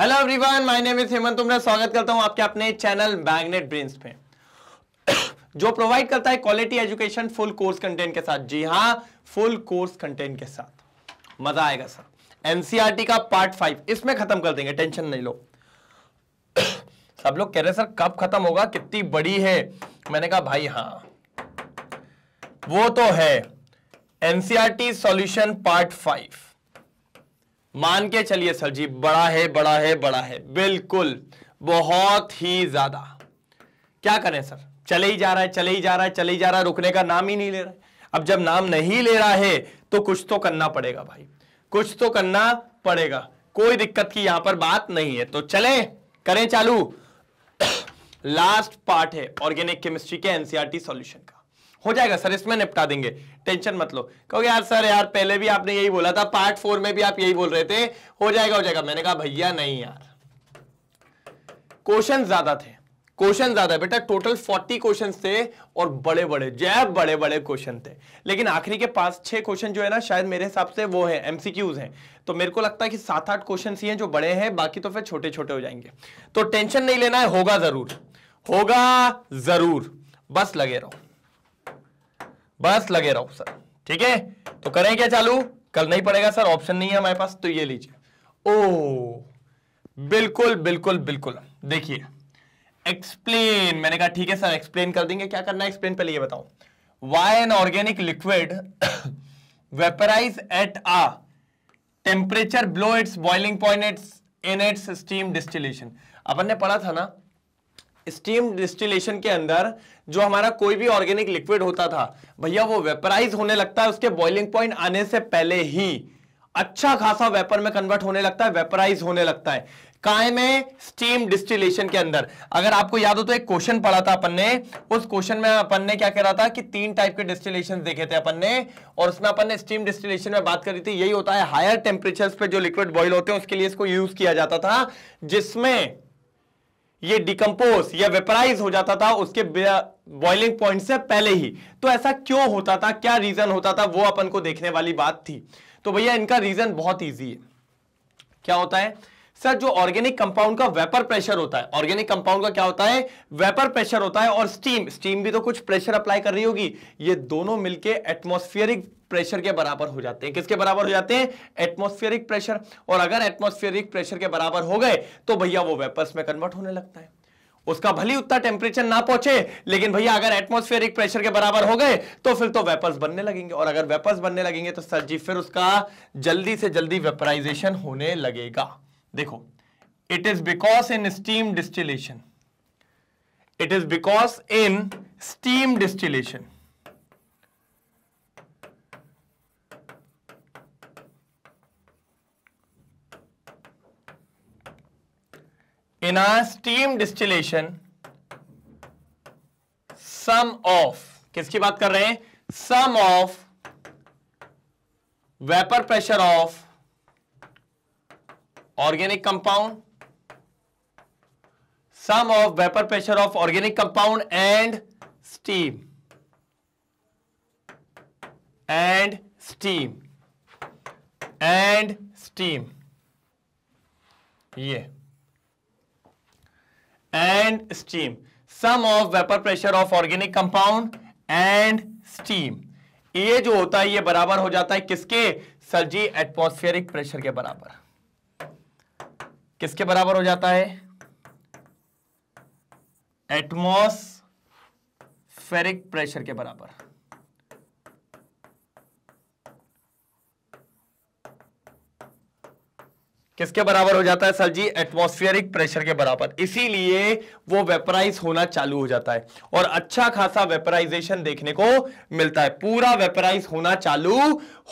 Hello everyone my name is Hemant तुम्हारा स्वागत करता हूं आपके अपने चैनल मैग्नेट ब्रेन्स पे जो प्रोवाइड करता है quality education full course content के साथ जी हां फुल कोर्स कंटेंट के साथ मजा आएगा सर एनसीईआरटी e का पार्ट फाइव इसमें खत्म कर देंगे टेंशन नहीं लो सब लोग कह रहे सर कब खत्म होगा कितनी बड़ी है मैंने कहा भाई हाँ वो तो है एनसीआरटी सोल्यूशन पार्ट फाइव मान के चलिए सर जी बड़ा है बड़ा है बड़ा है बिल्कुल बहुत ही ज्यादा क्या करें सर चले ही जा रहा है चले ही जा रहा है चले ही जा रहा है रुकने का नाम ही नहीं ले रहा है अब जब नाम नहीं ले रहा है तो कुछ तो करना पड़ेगा भाई कुछ तो करना पड़ेगा कोई दिक्कत की यहां पर बात नहीं है तो चले करें चालू लास्ट पार्ट है ऑर्गेनिक केमिस्ट्री के एनसीआरटी सॉल्यूशन का हो जाएगा सर इसमें निपटा देंगे टेंशन मत लो कहो यार सर यार पहले भी आपने यही बोला था पार्ट फोर में भी आप यही बोल रहे थे हो जाएगा हो जाएगा मैंने कहा भैया नहीं यार क्वेश्चन ज्यादा थे क्वेश्चन ज्यादा बेटा टोटल फोर्टी क्वेश्चन थे और बड़े बड़े जैब बड़े बड़े क्वेश्चन थे लेकिन आखिरी के पास छह क्वेश्चन जो है ना शायद मेरे हिसाब से वो है एमसीक्यूज हैं तो मेरे को लगता है कि सात आठ क्वेश्चन ही हैं जो बड़े हैं बाकी तो फिर छोटे छोटे हो जाएंगे तो टेंशन नहीं लेना है होगा जरूर होगा जरूर बस लगे रहो बस लगे रहो सर ठीक है तो करें क्या चालू कल नहीं पड़ेगा सर ऑप्शन नहीं है हमारे पास तो ये लीजिए ओ बिल्कुल बिल्कुल बिल्कुल देखिए एक्सप्लेन मैंने कहा ठीक है सर एक्सप्लेन कर देंगे क्या करना है एक्सप्लेन पहले ये बताओ why an organic liquid vaporise at a temperature below its boiling point its in its steam distillation अपन ने पढ़ा था ना स्टीम डिस्टिलेशन के अंदर जो हमारा कोई भी ऑर्गेनिक लिक्विड होता था भैया वो वेपराइज होने लगता है उसके बॉइलिंग पॉइंट आने से पहले ही अच्छा खासा वेपर में कन्वर्ट होने लगता है वेपराइज होने लगता है काय में स्टीम डिस्टिलेशन के अंदर अगर आपको याद हो तो एक क्वेश्चन पढ़ा था अपन ने उस क्वेश्चन में अपन ने क्या कह रहा था कि तीन टाइप के डिस्टिलेशन देखे थे अपन ने और उसमें अपन ने स्टीम डिस्टिलेशन में बात करी थी यही होता है हायर टेम्परेचर पे जो लिक्विड बॉइल होते हैं उसके लिए इसको यूज किया जाता था जिसमें ये डिकम्पोज या वेपराइज हो जाता था उसके बॉइलिंग पॉइंट से पहले ही तो ऐसा क्यों होता था क्या रीजन होता था वो अपन को देखने वाली बात थी तो भैया इनका रीजन बहुत ईजी है क्या होता है सर जो ऑर्गेनिक कंपाउंड का वेपर प्रेशर होता है ऑर्गेनिक कंपाउंड का क्या होता है वेपर प्रेशर होता है और स्टीम स्टीम भी तो कुछ प्रेशर अप्लाई कर रही होगी ये दोनों मिलके एटमोस्फियरिक प्रेशर के बराबर हो जाते हैं किसके बराबर हो जाते हैं एटमोस्फेरिक प्रेशर और अगर एटमोस्फेरिक प्रेशर के बराबर हो गए तो भैया वो वेपर्स में कन्वर्ट होने लगता है उसका भले उतना टेम्परेचर ना पहुंचे लेकिन भैया अगर एटमोस्फेरिक प्रेशर के बराबर हो गए तो फिर तो वेपर्स बनने लगेंगे और अगर वेपर्स बनने लगेंगे तो सर जी फिर उसका जल्दी से जल्दी वेपराइजेशन होने लगेगा देखो it is because in steam distillation it is because in steam distillation in a steam distillation sum of किसकी बात कर रहे हैं sum of vapor pressure of organic compound sum of vapor pressure of organic compound and steam and steam and steam ये yeah. And steam sum of vapour pressure of organic compound and steam ये जो होता है ये बराबर हो जाता है किसके सर जी एटमोस्फेरिक प्रेशर के बराबर किसके बराबर हो जाता है एटमोस्फेरिक प्रेशर के बराबर किसके बराबर हो जाता है सर जी एटमोस्फियरिक प्रेशर के बराबर इसीलिए वो वेपराइज होना चालू हो जाता है और अच्छा खासा वेपराइजेशन देखने को मिलता है पूरा वेपराइज होना चालू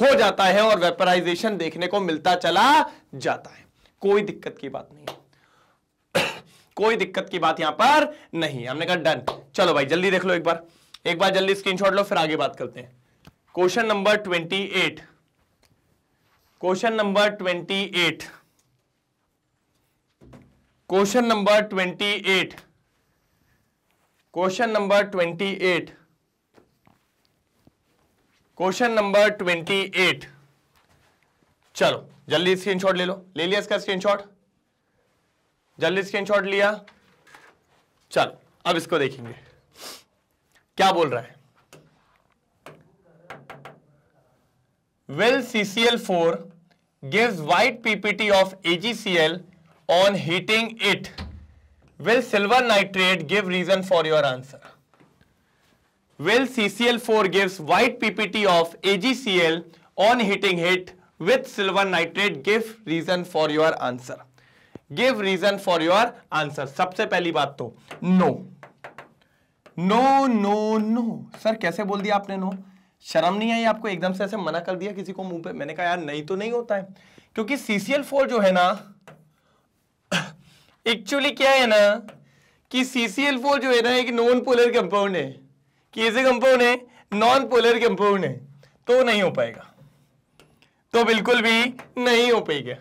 हो जाता है और वेपराइजेशन देखने को मिलता चला जाता है कोई दिक्कत की बात नहीं कोई दिक्कत की बात यहां पर नहीं हमने कहा डन चलो भाई जल्दी देख लो एक बार एक बार जल्दी स्क्रीन लो फिर आगे बात करते हैं question number twenty eight question number twenty eight question number twenty eight question number twenty eight question number twenty eight चलो जल्दी स्क्रीनशॉट ले लो ले लिया इसका स्क्रीनशॉट जल्दी स्क्रीनशॉट लिया चलो अब इसको देखेंगे क्या बोल रहा है will CCl four gives white PPT of AgCl on heating it with silver nitrate give reason for your answer will CCl four gives white PPT of AgCl on heating it with silver nitrate give reason for your answer give reason for your answer सबसे पहली बात तो no no no no sir कैसे बोल दिया आपने no शर्म नहीं आई आपको एकदम से ऐसे मना कर दिया किसी को मुंह पे मैंने कहा यार नहीं तो नहीं होता है क्योंकि सीसीएल फोर जो है ना एक्चुअली क्या है ना कि CCl4 जो है ना एक नॉन पोलर कंपाउंड है कि कंपाउंड है नॉन पोलर कंपाउंड है तो नहीं हो पाएगा तो बिल्कुल भी नहीं हो पाएगा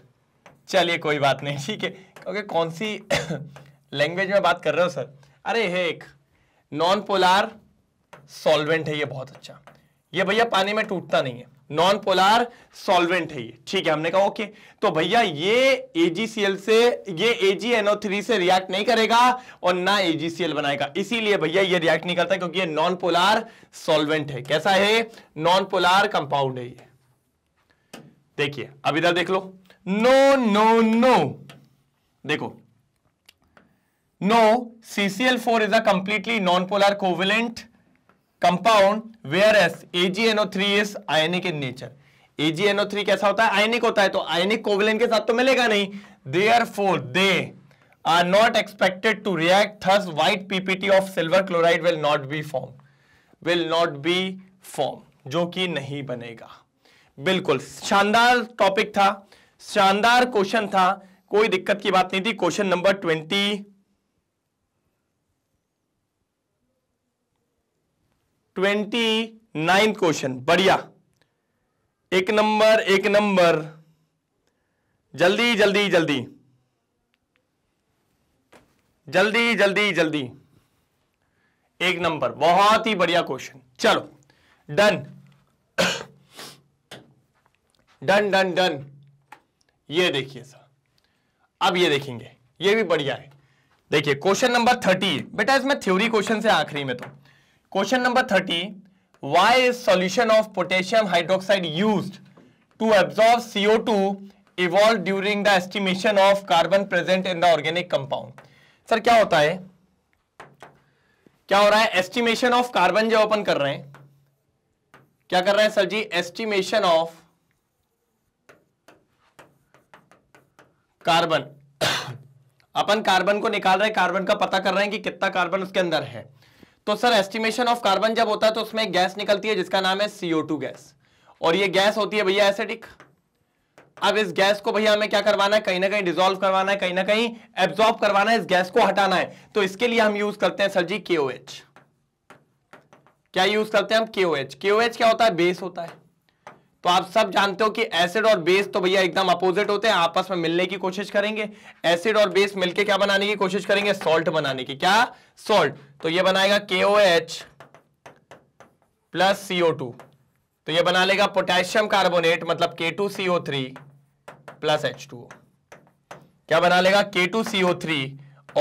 चलिए कोई बात नहीं ठीक है क्योंकि कौन सी लैंग्वेज में बात कर रहे हो सर अरे है एक नॉन पोलार सॉल्वेंट है ये बहुत अच्छा ये भैया पानी में टूटता नहीं है नॉन पोलार सॉल्वेंट है ये ठीक है हमने कहा ओके तो भैया ये एजीसीएल से ये एजीएनओ थ्री से रिएक्ट नहीं करेगा और ना एजीसीएल बनाएगा इसीलिए भैया ये रिएक्ट नहीं करता क्योंकि ये नॉन पोलार सॉल्वेंट है कैसा है नॉन पोलार कंपाउंड है ये देखिए अब इधर देख लो नो नो नो देखो no CCl four is a completely non polar covalent compound whereas AgNO3 is ionic in nature AgNO3 कैसा होता है आयनिक होता है तो आयनिक कोवलिन के साथ तो मिलेगा नहीं therefore they are not expected to react thus white PPT of silver chloride will not be form will not be form जो कि नहीं बनेगा बिल्कुल शानदार टॉपिक था शानदार क्वेश्चन था कोई दिक्कत की बात नहीं थी question number twenty twenty nine question बढ़िया एक नंबर एक नंबर जल्दी जल्दी जल्दी जल्दी जल्दी जल्दी एक नंबर बहुत ही बढ़िया क्वेश्चन चलो डन डन डन डन ये देखिए सर अब ये देखेंगे ये भी बढ़िया है देखिए क्वेश्चन नंबर थर्टी बेटा इसमें थ्योरी क्वेश्चन से आखिरी में तो question number thirty why is solution of potassium hydroxide use to absorb CO two evolve during the estimation of carbon present in the organic compound sir क्या होता है क्या हो रहा है एस्टिमेशन ऑफ कार्बन जो ओपन कर रहे हैं क्या कर रहे हैं sir ji estimation of carbon अपन कार्बन को निकाल रहे हैं कार्बन का पता कर रहे हैं कि कितना कार्बन उसके अंदर है तो सर एस्टिमेशन ऑफ कार्बन जब होता है तो उसमें गैस निकलती है जिसका नाम है सीओ गैस और ये गैस होती है भैया एसिडिक अब इस गैस को भैया हमें क्या करवाना है कहीं ना कहीं डिजोल्व करवाना है कहीं ना कहीं एब्जॉर्ब करवाना है इस गैस को हटाना है तो इसके लिए हम यूज करते हैं सर जी के क्या यूज करते हैं हम के ओ KOH क्या होता है बेस होता है तो आप सब जानते हो कि एसिड और बेस तो भैया एकदम अपोजिट होते हैं आपस में मिलने की कोशिश करेंगे एसिड और बेस मिलके क्या बनाने की कोशिश करेंगे सॉल्ट बनाने की क्या सॉल्ट तो ये बनाएगा K O H plus CO two तो ये बना लेगा पोटेशियम कार्बोनेट मतलब K two CO three plus H two क्या बना लेगा के टू सीओ थ्री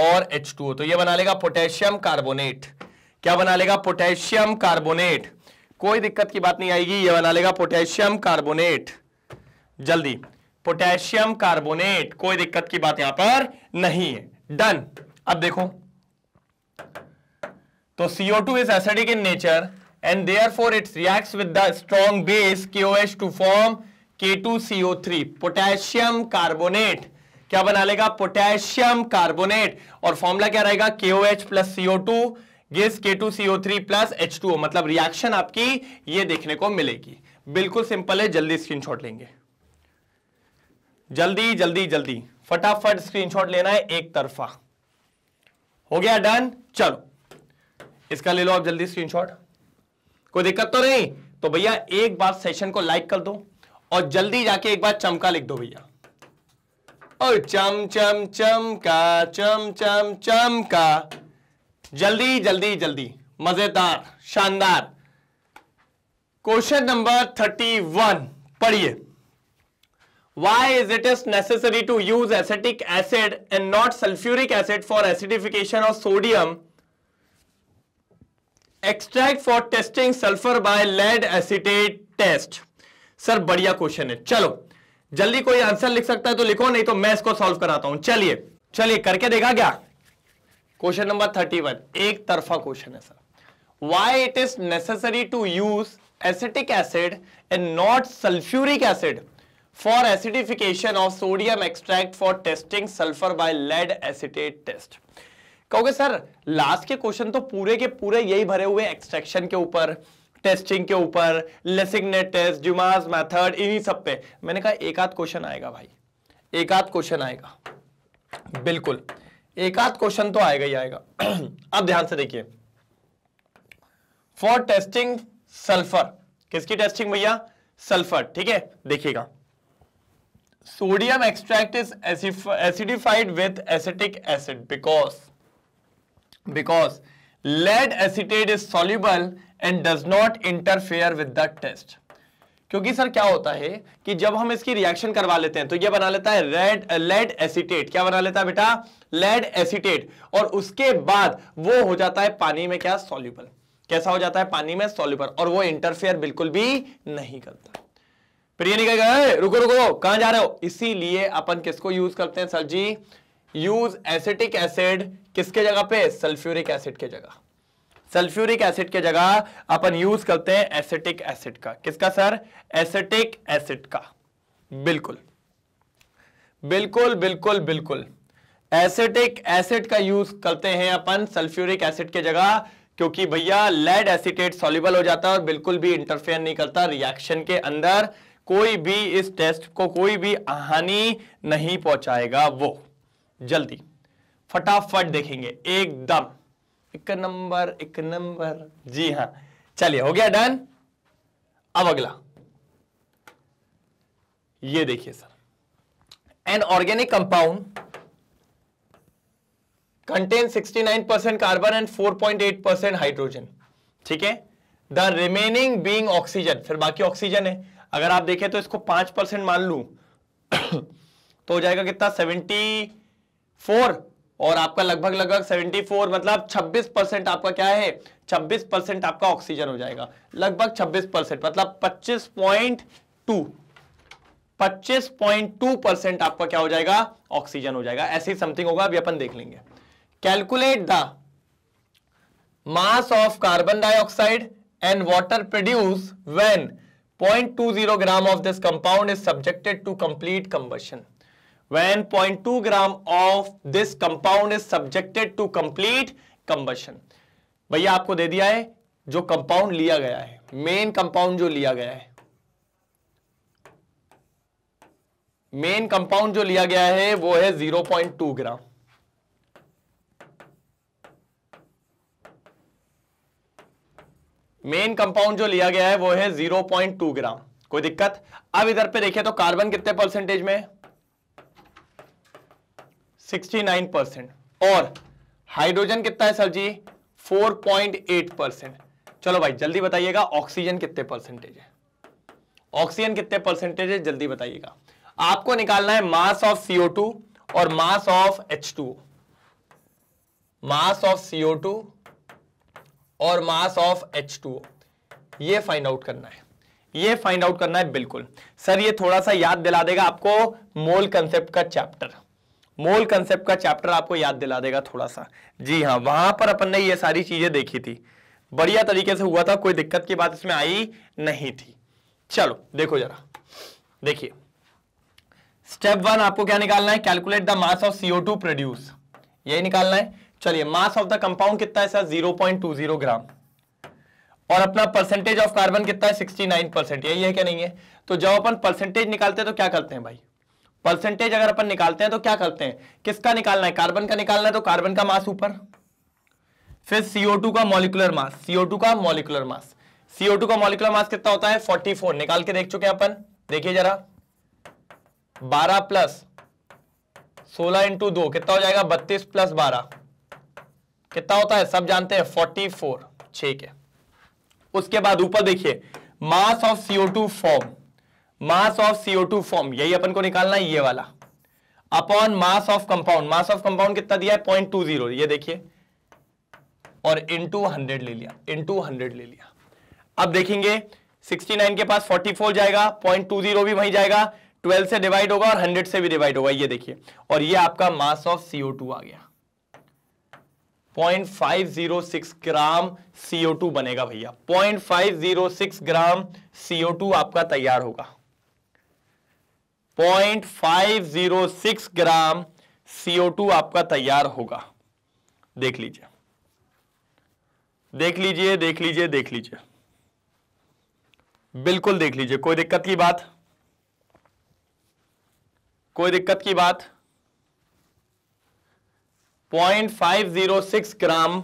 और एच टू तो ये बना लेगा पोटेशियम कार्बोनेट क्या बना लेगा पोटेशियम कार्बोनेट कोई दिक्कत की बात नहीं आएगी ये बना लेगा पोटेशियम कार्बोनेट जल्दी पोटेशियम कार्बोनेट कोई दिक्कत की बात यहां पर नहीं है डन अब देखो तो CO2 is acidic in nature and therefore it reacts with the strong base KOH to form K2CO3 potassium carbonate क्या बना लेगा पोटेशियम कार्बोनेट और फॉर्मूला क्या रहेगा KOH plus CO2 CO K2CO3 plus H2O मतलब रिएक्शन आपकी ये देखने को मिलेगी बिल्कुल सिंपल है जल्दी स्क्रीनशॉट लेंगे जल्दी जल्दी जल्दी फटाफट स्क्रीनशॉट लेना है एक तरफा हो गया डन चलो इसका ले लो आप जल्दी स्क्रीनशॉट कोई दिक्कत तो नहीं तो भैया एक बार सेशन को लाइक कर दो और जल्दी जाके एक बार चमका लिख दो भैया और चम चम का चम चम का जल्दी जल्दी जल्दी मजेदार शानदार क्वेश्चन नंबर थर्टी वन पढ़िए why is it is necessary to use acetic acid and not sulfuric acid for acidification of sodium extract for testing sulphur by lead acetate test sir बढ़िया क्वेश्चन है चलो जल्दी कोई answer लिख सकता है तो लिखो नहीं तो मैं इसको सॉल्व कराता हूं चलिए चलिए करके देखा क्या क्वेश्चन नंबर थर्टी वन एक तरफा क्वेश्चन है sir why it is necessary to use acetic acid and not sulphuric acid for acidification of sodium extract for testing sulphur by lead acetate test कहोगे सर लास्ट के question तो पूरे के पूरे यही भरे हुए एक्सट्रैक्शन के ऊपर टेस्टिंग के ऊपर लेसिग्नेट टेस्ट जुमास मेथड इन्हीं सब पे मैंने कहा एक आध क्वेश्चन आएगा भाई एक आध क्वेश्चन आएगा बिल्कुल एक आध क्वेश्चन तो आएगा ही आएगा अब ध्यान से देखिए फॉर टेस्टिंग सल्फर किसकी टेस्टिंग भैया सल्फर ठीक है देखिएगा sodium extract is acidified with acetic acid because because lead acetate is soluble and does not interfere with the test क्योंकि सर क्या होता है कि जब हम इसकी रिएक्शन करवा लेते हैं तो ये बना लेता है रेड लेड एसिटेट क्या बना लेता है बेटा लेड एसिटेट और उसके बाद वो हो जाता है पानी में क्या सॉल्यूबल कैसा हो जाता है पानी में सॉल्यूबल और वो इंटरफेयर बिल्कुल भी नहीं करता फिर ये नहीं कहेगा रुको रुको कहां जा रहे हो इसीलिए अपन किसको यूज करते हैं sir ji use acetic acid किसके जगह पे सल्फ्यूरिक एसिड के जगह सल्फ्यूरिक एसिड के जगह अपन यूज करते हैं एसिटिक एसिड का किसका सर एसिटिक एसिड का बिल्कुल बिल्कुल बिल्कुल बिल्कुल एसिटिक एसिड का यूज करते हैं अपन सल्फ्यूरिक एसिड के जगह क्योंकि भैया लेड एसिटेट सॉल्युबल हो जाता है और बिल्कुल भी इंटरफेयर नहीं करता रिएक्शन के अंदर कोई भी इस टेस्ट को कोई भी हानि नहीं पहुंचाएगा वो जल्दी फटाफट देखेंगे एकदम एक नंबर एक नंबर जी हाँ चलिए हो गया डन अब अगला ये देखिए sir an organic compound contain 69 percent carbon and 4.8 percent hydrogen ठीक है द रिमेनिंग बींग ऑक्सीजन फिर बाकी ऑक्सीजन है अगर आप देखें तो इसको पांच परसेंट मान लू तो हो जाएगा कितना 74 और आपका लगभग लगभग 74 मतलब 26 परसेंट आपका क्या है 26 परसेंट आपका ऑक्सीजन हो जाएगा लगभग 26 परसेंट मतलब 25.2 25.2 परसेंट आपका क्या हो जाएगा ऑक्सीजन हो जाएगा ऐसे ही समथिंग होगा अभी अपन देख लेंगे calculate the mass of carbon dioxide and water produce when 0.20 gram of this compound is subjected to complete combustion when 0.2 gram of this compound is subjected to complete combustion भैया आपको दे दिया है जो कंपाउंड लिया गया है मेन कंपाउंड जो लिया गया है मेन कंपाउंड जो लिया गया है वो है 0.2 ग्राम मेन कंपाउंड जो लिया गया है वो है 0.2 ग्राम कोई दिक्कत अब इधर पे देखिए तो कार्बन कितने परसेंटेज में है 69 परसेंट और हाइड्रोजन कितना है सर जी 4.8 परसेंट चलो भाई जल्दी बताइएगा ऑक्सीजन कितने परसेंटेज है ऑक्सीजन कितने परसेंटेज है जल्दी बताइएगा आपको निकालना है मास ऑफ CO2 और mass of H2O mass of CO2 और मास ऑफ H2O ये फाइंड आउट करना है ये फाइंड आउट करना है बिल्कुल सर ये थोड़ा सा याद दिला देगा आपको मोल कंसेप्ट का चैप्टर मोल कंसेप्ट का चैप्टर आपको याद दिला देगा थोड़ा सा जी हाँ वहां पर अपन ने ये सारी चीजें देखी थी बढ़िया तरीके से हुआ था कोई दिक्कत की बात इसमें आई नहीं थी चलो देखो जरा देखिए स्टेप वन आपको क्या निकालना है calculate the mass of CO two produce यही निकालना है चलिए मास ऑफ द कंपाउंड कितना है सर जीरो ग्राम और अपना परसेंटेज ऑफ कार्बन कितना है नाइन परसेंट यही है क्या नहीं है तो जब अपन परसेंटेज निकालते हैं तो क्या करते हैं भाई परसेंटेज अगर अपन निकालते हैं तो क्या करते हैं किसका निकालना है कार्बन का निकालना है तो कार्बन का मास ऊपर फिर CO2 का मॉलिकुलर मास CO2 का मॉलिकुलर मास CO2 का मॉलिकुलर मास कितना होता है 44 निकाल के देख चुके हैं अपन देखिए जरा 12 प्लस 16 इंटू दो कितना हो जाएगा 32 प्लस 12 कितना होता है सब जानते हैं 44 फोर छे के उसके बाद ऊपर देखिए mass of CO2 form mass of CO two form यही अपन को निकालना है ये वाला upon mass of compound mass of compound कितना दिया है पॉइंट टू जीरो देखिए और इन टू हंड्रेड ले लिया इन टू हंड्रेड ले लिया अब देखेंगे 69 के पास 44 जाएगा पॉइंट टू जीरो भी वहीं जाएगा 12 से डिवाइड होगा और 100 से भी डिवाइड होगा ये देखिए और ये आपका मास ऑफ CO2 आ गया 0.506 ग्राम CO2 बनेगा भैया 0.506 ग्राम CO2 आपका तैयार होगा 0.506 ग्राम CO2 आपका तैयार होगा देख लीजिए देख लीजिए देख लीजिए देख लीजिए बिल्कुल देख लीजिए कोई दिक्कत की बात कोई दिक्कत की बात 0.506 ग्राम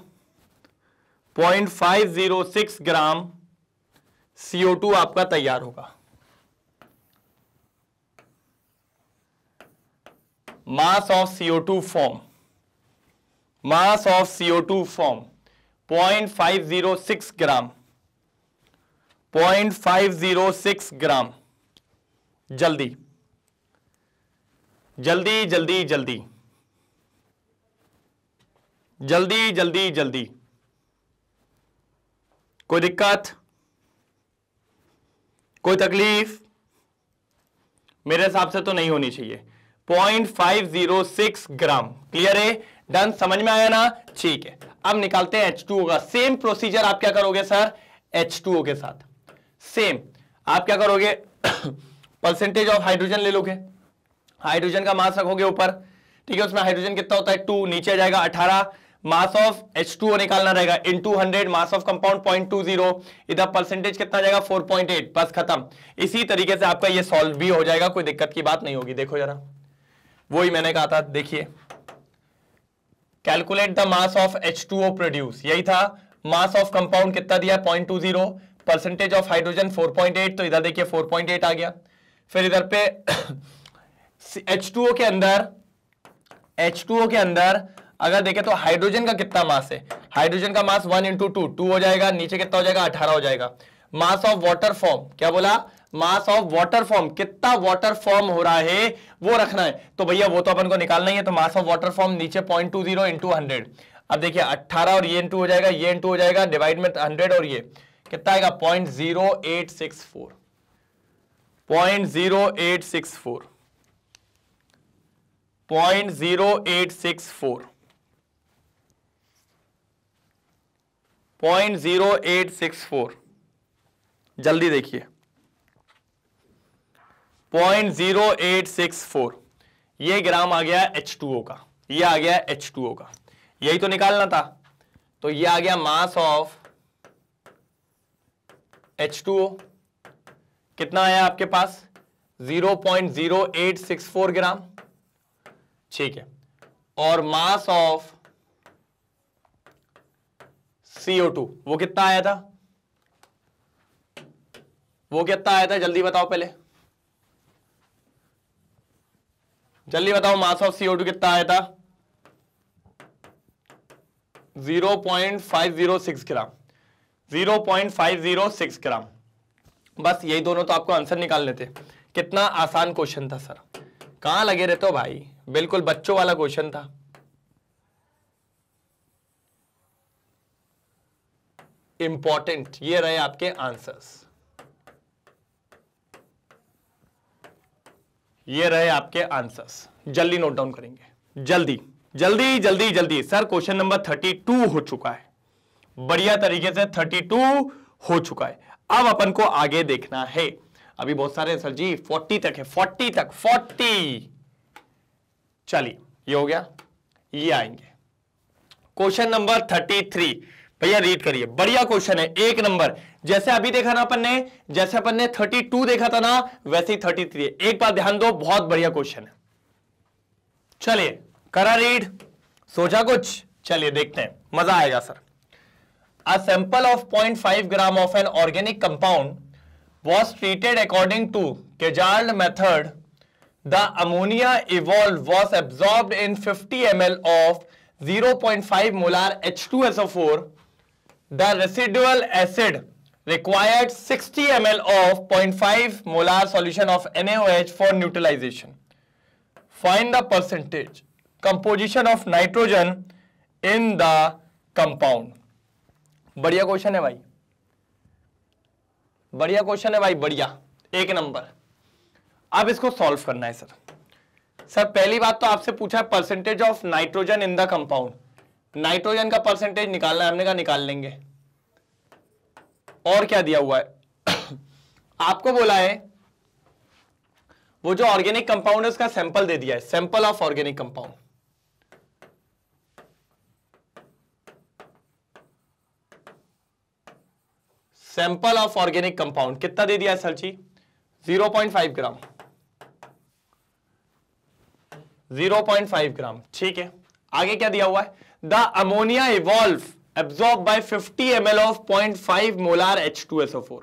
0.506 ग्राम CO2 आपका तैयार होगा mass of CO two form mass of CO two form point five zero six gram point five zero six gram जल्दी जल्दी जल्दी जल्दी जल्दी जल्दी जल्दी कोई दिक्कत कोई तकलीफ मेरे हिसाब से तो नहीं होनी चाहिए 0.506 ग्राम क्लियर है डन समझ में आया ना ठीक है अब निकालते हैं H2O का सेम प्रोसीजर आप क्या करोगे सर H2O के साथ सेम आप क्या करोगे परसेंटेज ऑफ हाइड्रोजन ले लोगे हाइड्रोजन का मास रखोगे ऊपर ठीक है उसमें हाइड्रोजन कितना होता है टू नीचे जाएगा अठारह मास ऑफ एच टू निकालना रहेगा into hundred mass of compound point two zero इधर परसेंटेज कितना जाएगा फोर पॉइंट एट बस खत्म इसी तरीके से आपका ये सॉल्व भी हो जाएगा कोई दिक्कत की बात नहीं होगी देखो जरा वही मैंने कहा था देखिए calculate the mass of H two O produce यही था मास ऑफ कंपाउंड कितना दिया point two zero percentage of hydrogen four point eight तो इधर देखिए फोर पॉइंट एट आ गया फिर इधर पे एच टू ओ के अंदर एच टू ओ के अंदर अगर देखें तो हाइड्रोजन का कितना मास है हाइड्रोजन का mass one into two two हो जाएगा नीचे कितना हो जाएगा अठारह हो जाएगा मास ऑफ वाटर फॉर्म क्या बोला मास ऑफ वाटर फॉर्म कितना वाटर फॉर्म हो रहा है वो रखना है तो भैया वो तो अपन को निकालना ही है तो मास ऑफ वाटर फॉर्म नीचे point two zero into hundred अब देखिए अट्ठारह और ये इंटू हो जाएगा ये इंटू हो जाएगा डिवाइड में हंड्रेड और ये कितना आएगा point zero eight six four point zero eight six four point zero eight six four point zero eight six four जल्दी देखिए point zero eight six four यह ग्राम आ गया एच टू ओ का यह आ गया एच टू ओ का यही तो निकालना था तो यह आ गया mass of H two O कितना आया आपके पास zero zero point eight six four gram ठीक है और मास ऑफ CO2 वो कितना आया था वो कितना आया था जल्दी बताओ पहले जल्दी बताओ मास ऑफ सीओ टू कितना आया था 0.506 ग्राम 0.506 ग्राम बस यही दोनों तो आपको आंसर निकाल लेते कितना आसान क्वेश्चन था सर कहां लगे रहते हो भाई बिल्कुल बच्चों वाला क्वेश्चन था इंपॉर्टेंट ये रहे आपके आंसर्स ये रहे आपके आंसर्स जल्दी नोट डाउन करेंगे जल्दी जल्दी जल्दी जल्दी sir question number thirty two हो चुका है बढ़िया तरीके से थर्टी टू हो चुका है अब अपन को आगे देखना है अभी बहुत सारे सर जी फोर्टी तक है फोर्टी तक फोर्टी चलिए ये हो गया ये आएंगे क्वेश्चन नंबर थर्टी थ्री भैया रीड करिए बढ़िया क्वेश्चन है एक नंबर जैसे अभी देखा ना अपन ने जैसे अपन ने 32 देखा था ना वैसे ही 33 है एक बार ध्यान दो बहुत बढ़िया क्वेश्चन है चलिए करा रीड सोचा कुछ चलिए देखते हैं मजा आएगा sir a sample of 0.5 gram of an organic compound was treated according to Kjeldahl method the ammonia evolve was absorb in fifty M of 0.5 molar H2SO4 the residual acid required 60 M L of point five molar solution of N H for neutralisation find the percentage composition of nitrogen in the compound बढ़िया question है भाई बढ़िया question है भाई बढ़िया एक number अब इसको सॉल्व करना है सर सर पहली बात तो आपसे पूछा है percentage of nitrogen in the compound nitrogen का परसेंटेज निकालना है हमने कहा निकाल लेंगे और क्या दिया हुआ है आपको बोला है वो जो ऑर्गेनिक कंपाउंड है उसका सैंपल दे दिया है sample of organic compound sample of organic compound कितना दे दिया है सर जी 0.5 ग्राम 0.5 ग्राम ठीक है आगे क्या दिया हुआ है the ammonia evolve absorbed by 50 ml of 0.5 molar H2SO4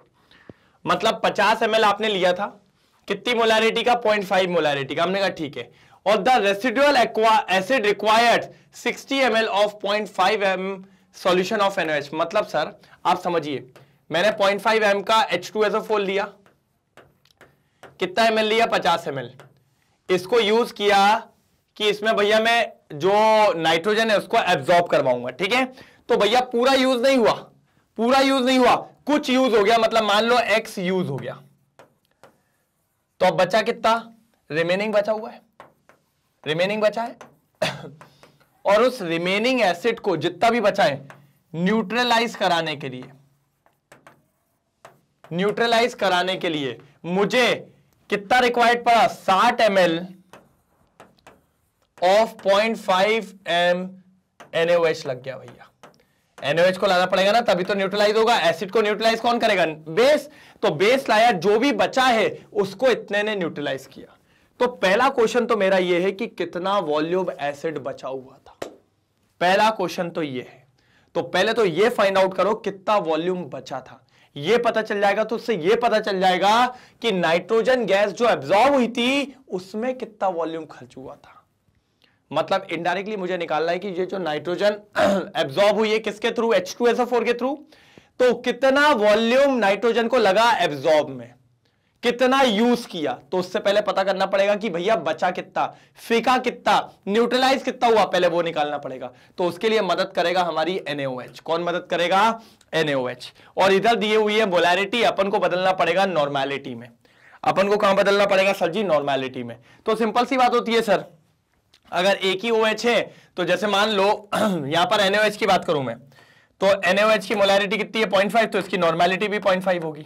मतलब 50 ml आपने लिया था कितनी मोलारिटी का 0.5 मोलारिटी का हमने कहा ठीक है और the residual acid required 60 ml of 0.5 M solution of NaOH मतलब सर आप समझिए मैंने 0.5 एम का H2SO4 लिया कितना ml लिया 50 ml इसको यूज किया कि इसमें भैया मैं जो नाइट्रोजन है उसको एब्जॉर्ब करवाऊंगा ठीक है तो भैया पूरा यूज नहीं हुआ पूरा यूज नहीं हुआ कुछ यूज हो गया मतलब मान लो एक्स यूज हो गया तो अब बचा कितना रिमेनिंग बचा हुआ है रिमेनिंग बचा है और उस रिमेनिंग एसिड को जितना भी बचा है न्यूट्रलाइज कराने के लिए न्यूट्रलाइज कराने के लिए मुझे कितना रिक्वायर्ड पड़ा 60 M of point five M NH लग गया भैया एनओएच को लाना पड़ेगा ना तभी तो न्यूट्रलाइज होगा एसिड को न्यूट्रलाइज कौन करेगा बेस तो बेस लाया जो भी बचा है उसको इतने ने न्यूट्रलाइज किया तो पहला क्वेश्चन तो मेरा यह है कि कितना वॉल्यूम एसिड बचा हुआ था पहला क्वेश्चन तो यह है तो पहले तो यह फाइंड आउट करो कितना वॉल्यूम बचा था यह पता चल जाएगा तो उससे यह पता चल जाएगा कि नाइट्रोजन गैस जो एब्जॉर्व हुई थी उसमें कितना वॉल्यूम खर्च हुआ था मतलब इनडायरेक्टली मुझे निकालना है कि ये जो नाइट्रोजन एब्जॉर्ब हुई है किसके through H two S four के थ्रू तो कितना वॉल्यूम नाइट्रोजन को लगा एब्जॉर्ब में कितना यूज किया तो उससे पहले पता करना पड़ेगा कि भैया बचा कितना फेंका कितना न्यूट्रलाइज कितना हुआ पहले वो निकालना पड़ेगा तो उसके लिए मदद करेगा हमारी एनएओएच कौन मदद करेगा एनएओएच और इधर दिए हुई है मोलैरिटी अपन को बदलना पड़ेगा नॉर्मैलिटी में अपन को कहां बदलना पड़ेगा सर जी नॉर्मैलिटी में तो सिंपल सी बात होती है सर अगर एक ही OH है तो जैसे मान लो यहां पर NaOH की बात करूं मैं तो NaOH की मोलैरिटी कितनी है 0.5 तो इसकी नॉर्मैलिटी भी 0.5 होगी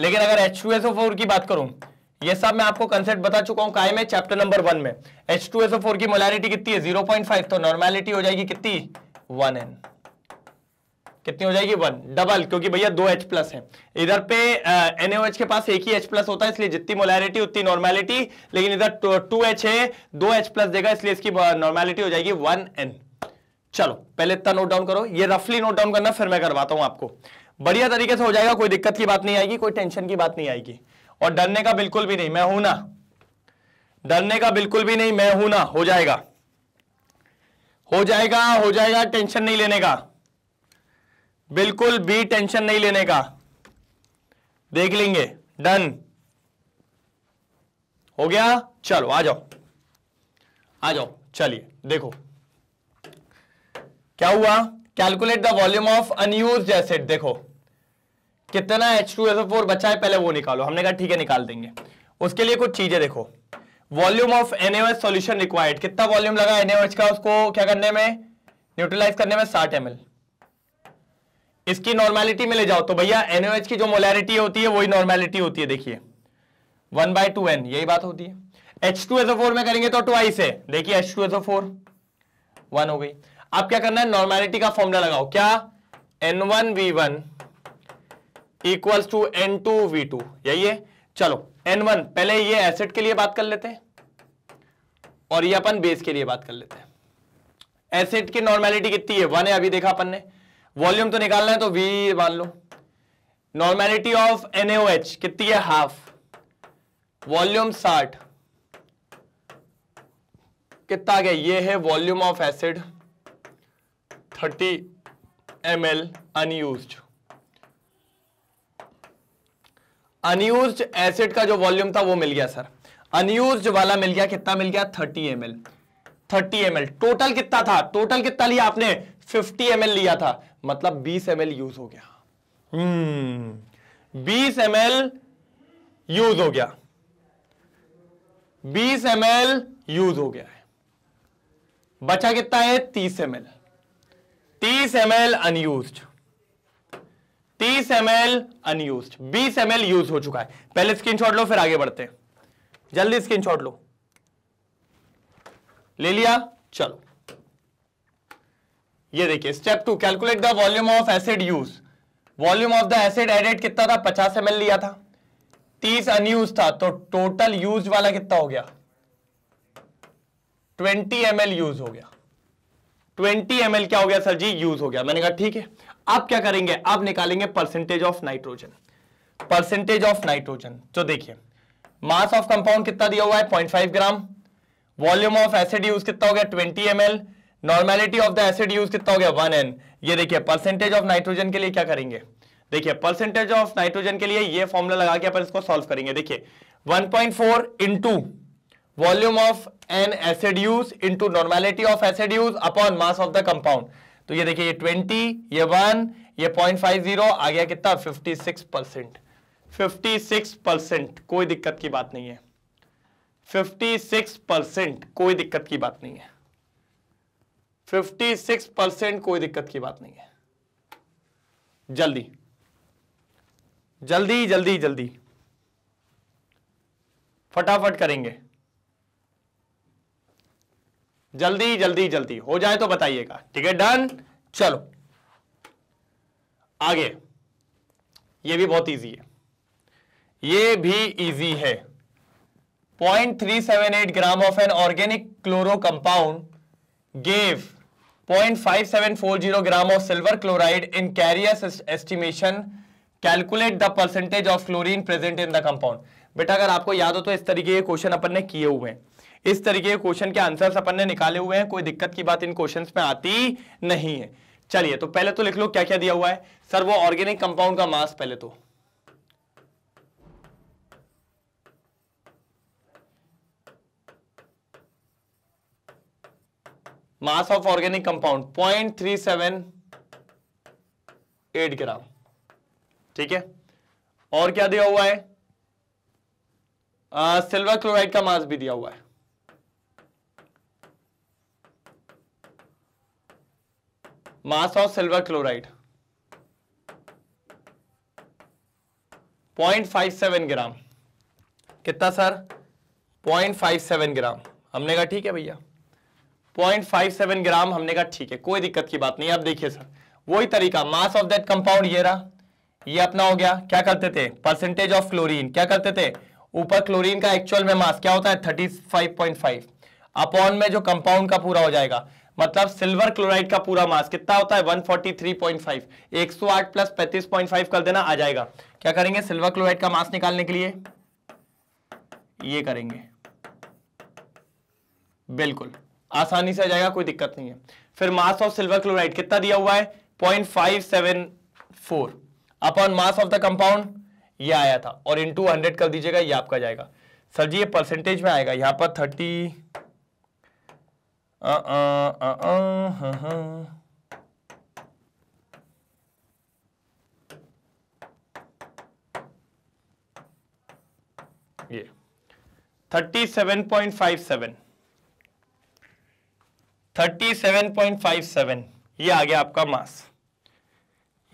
लेकिन अगर H2SO4 की बात करूं ये सब मैं आपको कंसेप्ट बता चुका हूं काय में चैप्टर नंबर वन में H2SO4 की मोलैरिटी कितनी है 0.5 तो नॉर्मैलिटी हो जाएगी कितनी वन एन कितनी हो जाएगी वन डबल क्योंकि भैया दो एच प्लस है इधर पे एनएच के पास एक ही एच प्लस होता है इसलिए जितनी मोलैरिटी उतनी नॉर्मैलिटी लेकिन इधर टू एच है दो एच प्लस देगा इसलिए इसकी नॉर्मैलिटी हो जाएगी वन एन चलो पहले इतना नोट डाउन करो ये रफली नोट डाउन करना फिर मैं करवाता हूं आपको बढ़िया तरीके से हो जाएगा कोई दिक्कत की बात नहीं आएगी कोई टेंशन की बात नहीं आएगी और डरने का बिल्कुल भी नहीं मैं हूं ना डरने का बिल्कुल भी नहीं मैं हूं ना हो जाएगा हो जाएगा हो जाएगा टेंशन नहीं लेने का बिल्कुल भी टेंशन नहीं लेने का देख लेंगे डन हो गया चलो आ जाओ आ जाओ चलिए देखो क्या हुआ calculate the volume of unused acid देखो कितना H2SO4 बचा है पहले वो निकालो हमने कहा ठीक है निकाल देंगे उसके लिए कुछ चीजें देखो volume of NaOH solution required कितना वॉल्यूम लगा NaOH का उसको क्या करने में न्यूट्रलाइज करने में 60 ml इसकी नॉर्मैलिटी में ले जाओ तो भैया एनओएच की जो मोलैरिटी होती है वही नॉर्मैलिटी होती है देखिए वन बाय टू एन यही बात होती है एच टू ओ फोर में करेंगे तो ट्वाइस है देखिए H two O four one हो गई अब क्या करना है नॉर्मैलिटी का फॉर्मूला लगाओ क्या N one V one equals to N two V two यही है चलो एन वन पहले ये एसेट के लिए बात कर लेते हैं और ये अपन बेस के लिए बात कर लेते हैं एसेट की नॉर्मैलिटी कितनी है वन है अभी देखा अपन ने वॉल्यूम तो निकालना है तो वी मान लो नॉर्मेलिटी ऑफ एनएच कितनी है हाफ वॉल्यूम साठ कितना गया ये है volume of acid 30 M L unused unused acid का जो वॉल्यूम था वो मिल गया सर अनयूज वाला मिल गया कितना मिल गया 30 M L thirty M total कितना था टोटल कितना लिया आपने 50 एम लिया था मतलब 20 एम यूज हो गया हम्म 20 एल यूज हो गया 20 एम यूज हो गया है बचा कितना है 30 एम एल तीस एम एल अनयूज तीस एम एल अनयूज बीस एम एल यूज हो चुका है पहले स्क्रीनशॉट लो फिर आगे बढ़ते हैं जल्दी स्क्रीनशॉट लो ले लिया चलो ये देखिए step two calculate the volume of acid use volume of the acid added कितना था पचास एम लिया था तीस अनयूज था तो टोटल यूज वाला कितना हो गया ट्वेंटी एम यूज हो गया ट्वेंटी एम क्या हो गया सर जी यूज हो गया मैंने कहा ठीक है आप क्या करेंगे आप निकालेंगे percentage of nitrogen percentage of nitrogen तो देखिए मास ऑफ कंपाउंड कितना दिया हुआ है 0.5 gram volume of acid use कितना हो गया 20 M normality of the acid use कितना हो गया वन एन ये देखिए परसेंटेज ऑफ नाइट्रोजन के लिए क्या करेंगे देखिए परसेंटेज ऑफ नाइट्रोजन के लिए ये फॉर्मूला लगा के अपन इसको सॉल्व करेंगे देखिए 1.4 point four into volume of N acid use into normality of acid use upon mass of the compound तो ये देखिए ये 20 ये 1 ये 0.50 आ गया कितना 56 परसेंट फिफ्टी परसेंट कोई दिक्कत की बात नहीं है 56 परसेंट कोई दिक्कत की बात नहीं है 56 परसेंट कोई दिक्कत की बात नहीं है जल्दी जल्दी जल्दी जल्दी फटाफट करेंगे जल्दी जल्दी जल्दी हो जाए तो बताइएगा ठीक है डन चलो आगे ये भी बहुत इजी है ये भी इजी है 0.378 gram of an organic chloro compound gave 0.5740 gram of silver chloride in carrier's estimation calculate the percentage of chlorine present in the compound बेटा अगर आपको याद हो तो इस तरीके के क्वेश्चन अपन ने किए हुए हैं इस तरीके के क्वेश्चन के आंसर्स अपन ने निकाले हुए हैं कोई दिक्कत की बात इन क्वेश्चंस में आती नहीं है चलिए तो पहले तो लिख लो क्या क्या दिया हुआ है सर वो ऑर्गेनिक कंपाउंड का मास पहले तो mass of organic compound point three seven eight gram ठीक है और क्या दिया हुआ है सिल्वर क्लोराइड का मास भी दिया हुआ है mass of silver chloride 0.57 gram कितना सर 0.57 ग्राम हमने कहा ठीक है भैया 0.57 ग्राम हमने कहा ठीक है कोई दिक्कत की बात नहीं अब देखिए सर वही तरीका मास ऑफ दैट कंपाउंड ये रहा ये अपना हो गया क्या करते थे परसेंटेज ऑफ क्लोरीन क्या करते थे ऊपर क्लोरीन का एक्चुअल में मास क्या होता है 35.5 अपॉन में जो कंपाउंड का पूरा हो जाएगा मतलब सिल्वर क्लोराइड का पूरा मास कितना होता है 143.5 108 प्लस 35.5 कर देना आ जाएगा क्या करेंगे सिल्वर क्लोराइड का मास निकालने के लिए ये करेंगे बिल्कुल आसानी से आ जाएगा कोई दिक्कत नहीं है फिर मास ऑफ सिल्वर क्लोराइड कितना दिया हुआ है point five seven four upon mass of the compound ये आया था और इनटू हंड्रेड कर दीजिएगा ये आपका जाएगा सर जी ये परसेंटेज में आएगा यहां पर थर्टी uh, uh, uh, ये thirty seven point five seven 37.57 ये आ गया आपका मास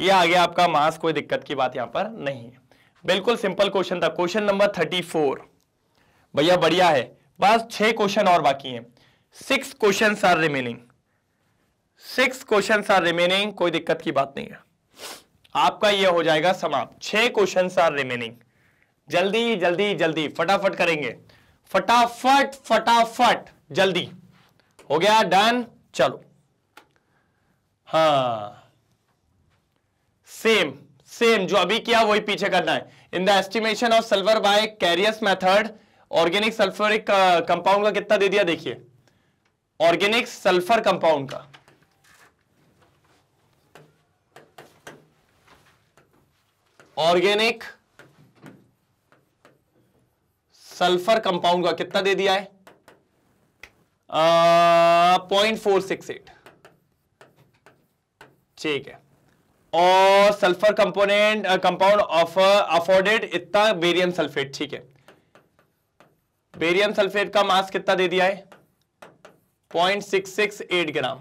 ये आ गया आपका मास कोई दिक्कत की बात यहां पर नहीं है बिल्कुल सिंपल क्वेश्चन था क्वेश्चन नंबर 34 भैया बढ़िया है बस छह क्वेश्चन और बाकी हैं six question are remaining six question are remaining कोई दिक्कत की बात नहीं है आपका यह हो जाएगा समाप्त छह क्वेश्चन आर रिमेनिंग जल्दी जल्दी जल्दी फटाफट करेंगे फटाफट फटाफट जल्दी हो गया डन चलो हा सेम सेम जो अभी किया वही पीछे करना है in the estimation of sulphur by Carius method organic sulphuric compound का कितना दे दिया देखिए ऑर्गेनिक सल्फर कंपाउंड का ऑर्गेनिक सल्फर कंपाउंड का कितना दे दिया है पॉइंट फोर सिक्स एट ठीक है और sulphur component compound of afforded इतना बेरियम सल्फेट ठीक है बेरियम सल्फेट का मास कितना दे दिया है point six six eight gram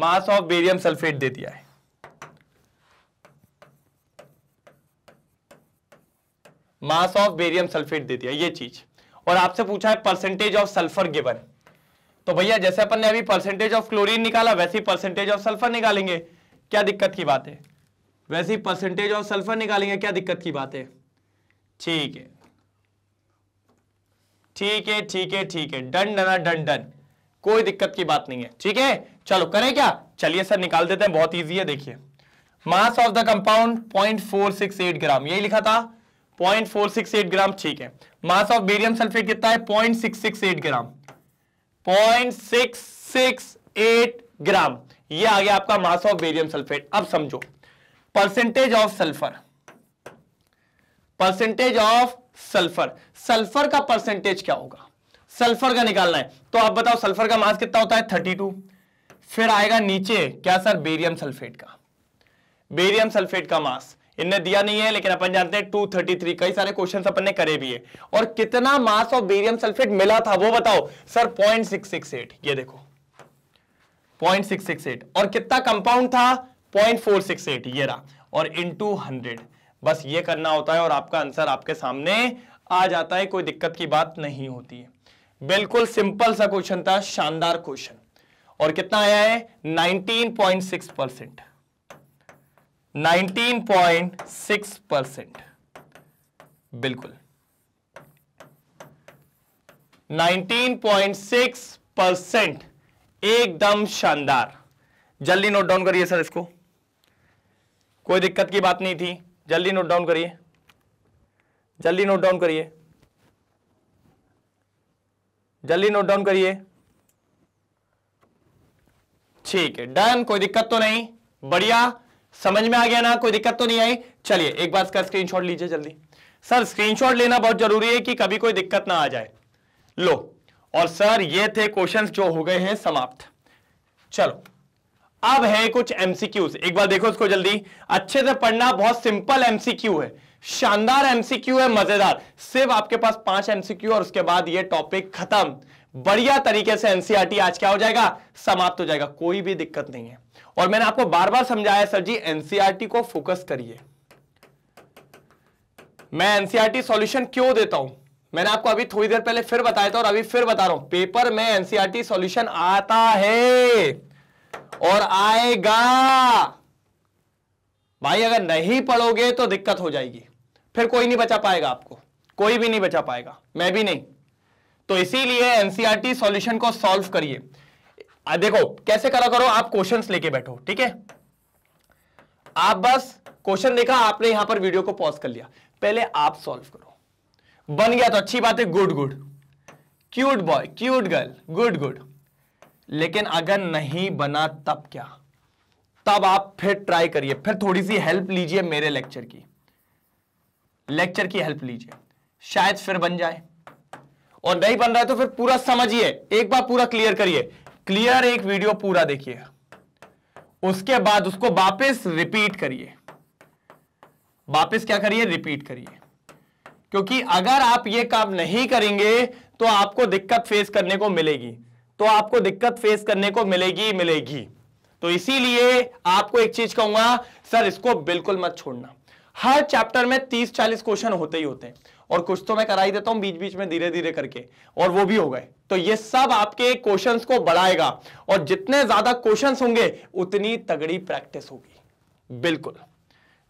mass of barium sulphate दे दिया है मास ऑफ बेरियम सल्फेट दे दिया ये चीज और आपसे पूछा है परसेंटेज ऑफ सल्फर गिवन तो भैया जैसे अपन ने अभी परसेंटेज ऑफ क्लोरीन निकाला वैसे ही परसेंटेज ऑफ सल्फर निकालेंगे क्या दिक्कत की बात है वैसे ही परसेंटेज ऑफ सल्फर निकालेंगे क्या दिक्कत की बात है ठीक है ठीक है ठीक है ठीक है डन डना डन डन कोई दिक्कत की बात नहीं है ठीक है चलो करें क्या चलिए सर निकाल देते हैं बहुत ईजी है देखिए mass of the compound eight gram यही लिखा था एट ग्राम ठीक है मास ऑफ बेरियम सल्फेट कितना है eight gram point six six eight gram ये आ गया आपका मास ऑफ बेरियम सल्फेट अब समझो percentage of sulphur percentage of sulphur sulphur का परसेंटेज क्या होगा सल्फर का निकालना है तो आप बताओ सल्फर का मास कितना होता है थर्टी टू फिर आएगा नीचे क्या सर बेरियम सल्फेट का बेरियम सल्फेट का मास इनने दिया नहीं है लेकिन अपन जानते हैं 233 कई सारे क्वेश्चन अपन ने करे भी है और कितना मास ऑफ बेरियम सल्फेट मिला था वो बताओ सर पॉइंट ये देखो 0.668 और कितना कंपाउंड था 0.468 ये रहा और टू हंड्रेड बस ये करना होता है और आपका आंसर आपके सामने आ जाता है कोई दिक्कत की बात नहीं होती है बिल्कुल सिंपल सा क्वेश्चन था शानदार क्वेश्चन और कितना आया है 19.6 परसेंट 19.6 परसेंट बिल्कुल 19.6 परसेंट एकदम शानदार जल्दी नोट डाउन करिए सर इसको कोई दिक्कत की बात नहीं थी जल्दी नोट डाउन करिए जल्दी नोट डाउन करिए जल्दी नोट डाउन करिए ठीक है डन कोई दिक्कत तो नहीं बढ़िया समझ में आ गया ना कोई दिक्कत तो नहीं आई चलिए एक बार इसका स्क्रीनशॉट लीजिए जल्दी सर स्क्रीनशॉट लेना बहुत जरूरी है कि कभी कोई दिक्कत ना आ जाए लो और सर ये थे क्वेश्चंस जो हो गए हैं समाप्त चलो अब है कुछ एमसीक्यूज एक बार देखो इसको जल्दी अच्छे से पढ़ना बहुत सिंपल एमसीक्यू है शानदार एमसीक्यू है मजेदार सिर्फ आपके पास पांच एमसीक्यू और उसके बाद ये टॉपिक खत्म बढ़िया तरीके से एनसीआरटी e आज क्या हो जाएगा समाप्त हो जाएगा कोई भी दिक्कत नहीं है और मैंने आपको बार बार समझाया सर जी एनसीआरटी e को फोकस करिए मैं एनसीआरटी सॉल्यूशन e क्यों देता हूं मैंने आपको अभी थोड़ी देर पहले फिर बताया था और अभी फिर बता रहा हूं पेपर में एनसीआरटी सॉल्यूशन आता है और आएगा भाई अगर नहीं पढ़ोगे तो दिक्कत हो जाएगी फिर कोई नहीं बचा पाएगा आपको कोई भी नहीं बचा पाएगा मैं भी नहीं तो इसीलिए एनसीआरटी सॉल्यूशन e को सॉल्व करिए देखो कैसे करा करो आप क्वेश्चंस लेके बैठो ठीक है आप बस क्वेश्चन देखा आपने यहां पर वीडियो को पॉज कर लिया पहले आप सॉल्व करो बन गया तो अच्छी बात है good good cute boy cute girl good good लेकिन अगर नहीं बना तब क्या तब आप फिर ट्राई करिए फिर थोड़ी सी हेल्प लीजिए मेरे लेक्चर की लेक्चर की हेल्प लीजिए शायद फिर बन जाए और नहीं बन रहा है तो फिर पूरा समझिए एक बार पूरा क्लियर करिए क्लियर एक वीडियो पूरा देखिए उसके बाद उसको वापस रिपीट करिए वापस क्या करिए रिपीट करिए क्योंकि अगर आप ये काम नहीं करेंगे तो आपको दिक्कत फेस करने को मिलेगी तो आपको दिक्कत फेस करने को मिलेगी मिलेगी तो इसीलिए आपको एक चीज कहूंगा सर इसको बिल्कुल मत छोड़ना हर चैप्टर में 30-40 क्वेश्चन होते ही होते हैं और कुछ तो मैं कराई देता हूं बीच बीच में धीरे धीरे करके और वो भी हो गए तो ये सब आपके क्वेश्चंस को बढ़ाएगा और जितने ज्यादा क्वेश्चंस होंगे उतनी तगड़ी प्रैक्टिस होगी बिल्कुल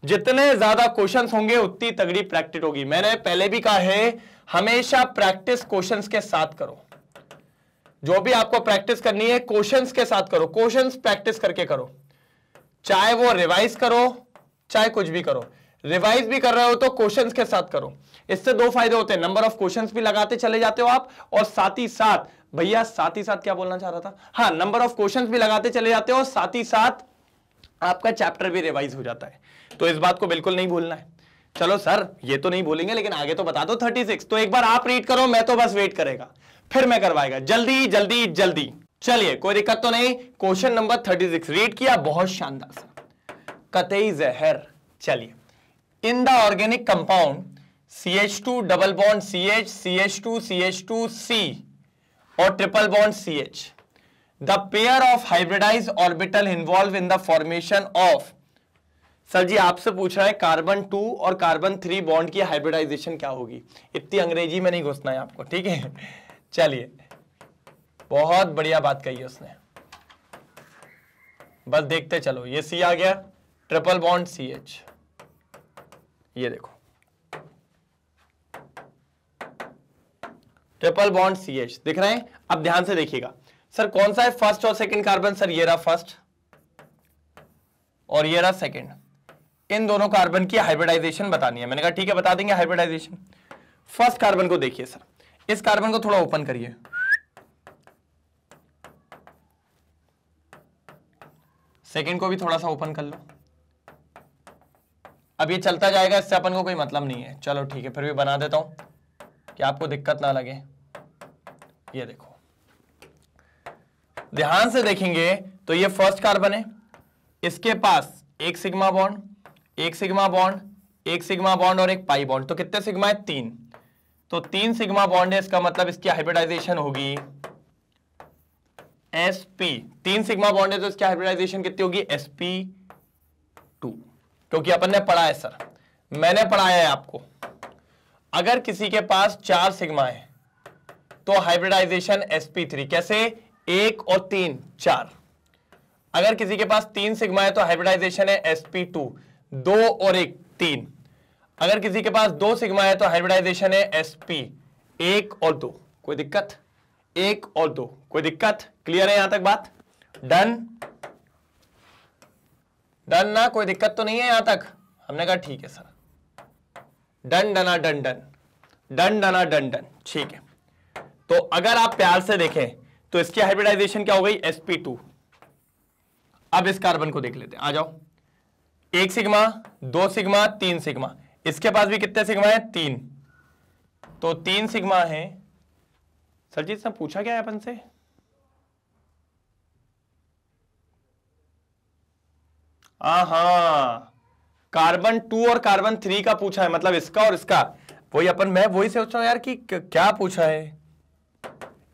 जितने ज्यादा क्वेश्चंस होंगे उतनी तगड़ी प्रैक्टिस होगी मैंने पहले भी कहा है हमेशा प्रैक्टिस क्वेश्चन के साथ करो जो भी आपको प्रैक्टिस करनी है क्वेश्चन के साथ करो क्वेश्चन प्रैक्टिस करके करो चाहे वो रिवाइज करो चाहे कुछ भी करो रिवाइज भी कर रहे हो तो क्वेश्चंस के साथ करो इससे दो फायदे होते हैं नंबर ऑफ क्वेश्चंस भी लगाते चले जाते हो आप और साथ ही साथ भैया साथ ही साथ क्या बोलना चाह रहा था हाँ नंबर ऑफ क्वेश्चन भी लगाते चले जाते हो साथ ही साथ आपका चैप्टर भी रिवाइज हो जाता है तो इस बात को बिल्कुल नहीं भूलना है चलो सर ये तो नहीं भूलेंगे लेकिन आगे तो बता दो 36 तो एक बार आप रीड करो मैं तो बस वेट करेगा फिर मैं करवाएगा जल्दी जल्दी जल्दी चलिए कोई दिक्कत तो नहीं क्वेश्चन नंबर 36 रीड किया बहुत शानदार सा कतई जहर चलिए in the organic compound C H two double bond C H C H two C H two C और triple bond C H the pair of hybridize orbital involve in the formation of sir ji आपसे पूछ रहा है carbon two और carbon three bond की hybridization क्या होगी इतनी अंग्रेजी में नहीं घुसना है आपको ठीक है चलिए बहुत बढ़िया बात कही है उसने बस देखते चलो ये सी आ गया ट्रिपल बॉन्ड सी एच ये देखो ट्रिपल बॉन्ड सी एच दिख रहे हैं अब ध्यान से देखिएगा सर कौन सा है फर्स्ट और सेकंड कार्बन सर ये रहा फर्स्ट और ये रहा सेकंड इन दोनों कार्बन की हाइब्रिडाइजेशन बतानी है मैंने कहा ठीक है बता देंगे हाइब्रिडाइजेशन फर्स्ट कार्बन को देखिए सर इस कार्बन को थोड़ा ओपन करिए सेकंड को भी थोड़ा सा ओपन कर लो अब ये चलता जाएगा इससे अपन को कोई मतलब नहीं है चलो ठीक है फिर भी बना देता हूं कि आपको दिक्कत ना लगे ये देखो ध्यान से देखेंगे तो ये फर्स्ट कार्बन है इसके पास एक सिग्मा बॉन्ड एक सिग्मा बॉन्ड एक सिग्मा बॉन्ड और एक पाई बॉन्ड तो कितने सिग्मा है तीन तो तीन सिग्मा बॉन्ड है इसका मतलब इसकी हाइब्रिडाइजेशन होगी एस पी तीन सिग्मा बॉन्ड है तो इसकी हाइब्रिडाइजेशन कितनी होगी एस पी टू क्योंकि अपन ने पढ़ा है सर मैंने पढ़ाया है आपको अगर किसी के पास चार सिग्मा है तो हाइब्रिडाइजेशन sp3 कैसे एक और तीन चार अगर किसी के पास तीन सिग्मा तो है तो हाइब्रिडाइजेशन है sp2 दो और एक तीन अगर किसी के पास दो सिग्मा तो है तो हाइब्रिडाइजेशन है sp एक और दो कोई दिक्कत एक और दो कोई दिक्कत क्लियर है यहां तक बात डन डन ना कोई दिक्कत तो नहीं है यहां तक हमने कहा ठीक है सर डन डना डन डन डन डना डन डन ठीक है तो अगर आप प्यार से देखें तो इसकी हाइब्रिडाइजेशन क्या हो गई sp2 अब इस कार्बन को देख लेते हैं आ जाओ एक सिग्मा दो सिग्मा तीन सिग्मा इसके पास भी कितने सिग्मा है तीन तो तीन सिग्मा है सरजीत जी पूछा क्या है अपन से हाँ कार्बन टू और कार्बन थ्री का पूछा है मतलब इसका और इसका वही अपन मैं वही सोच रहा हूँ यार कि क्या पूछा है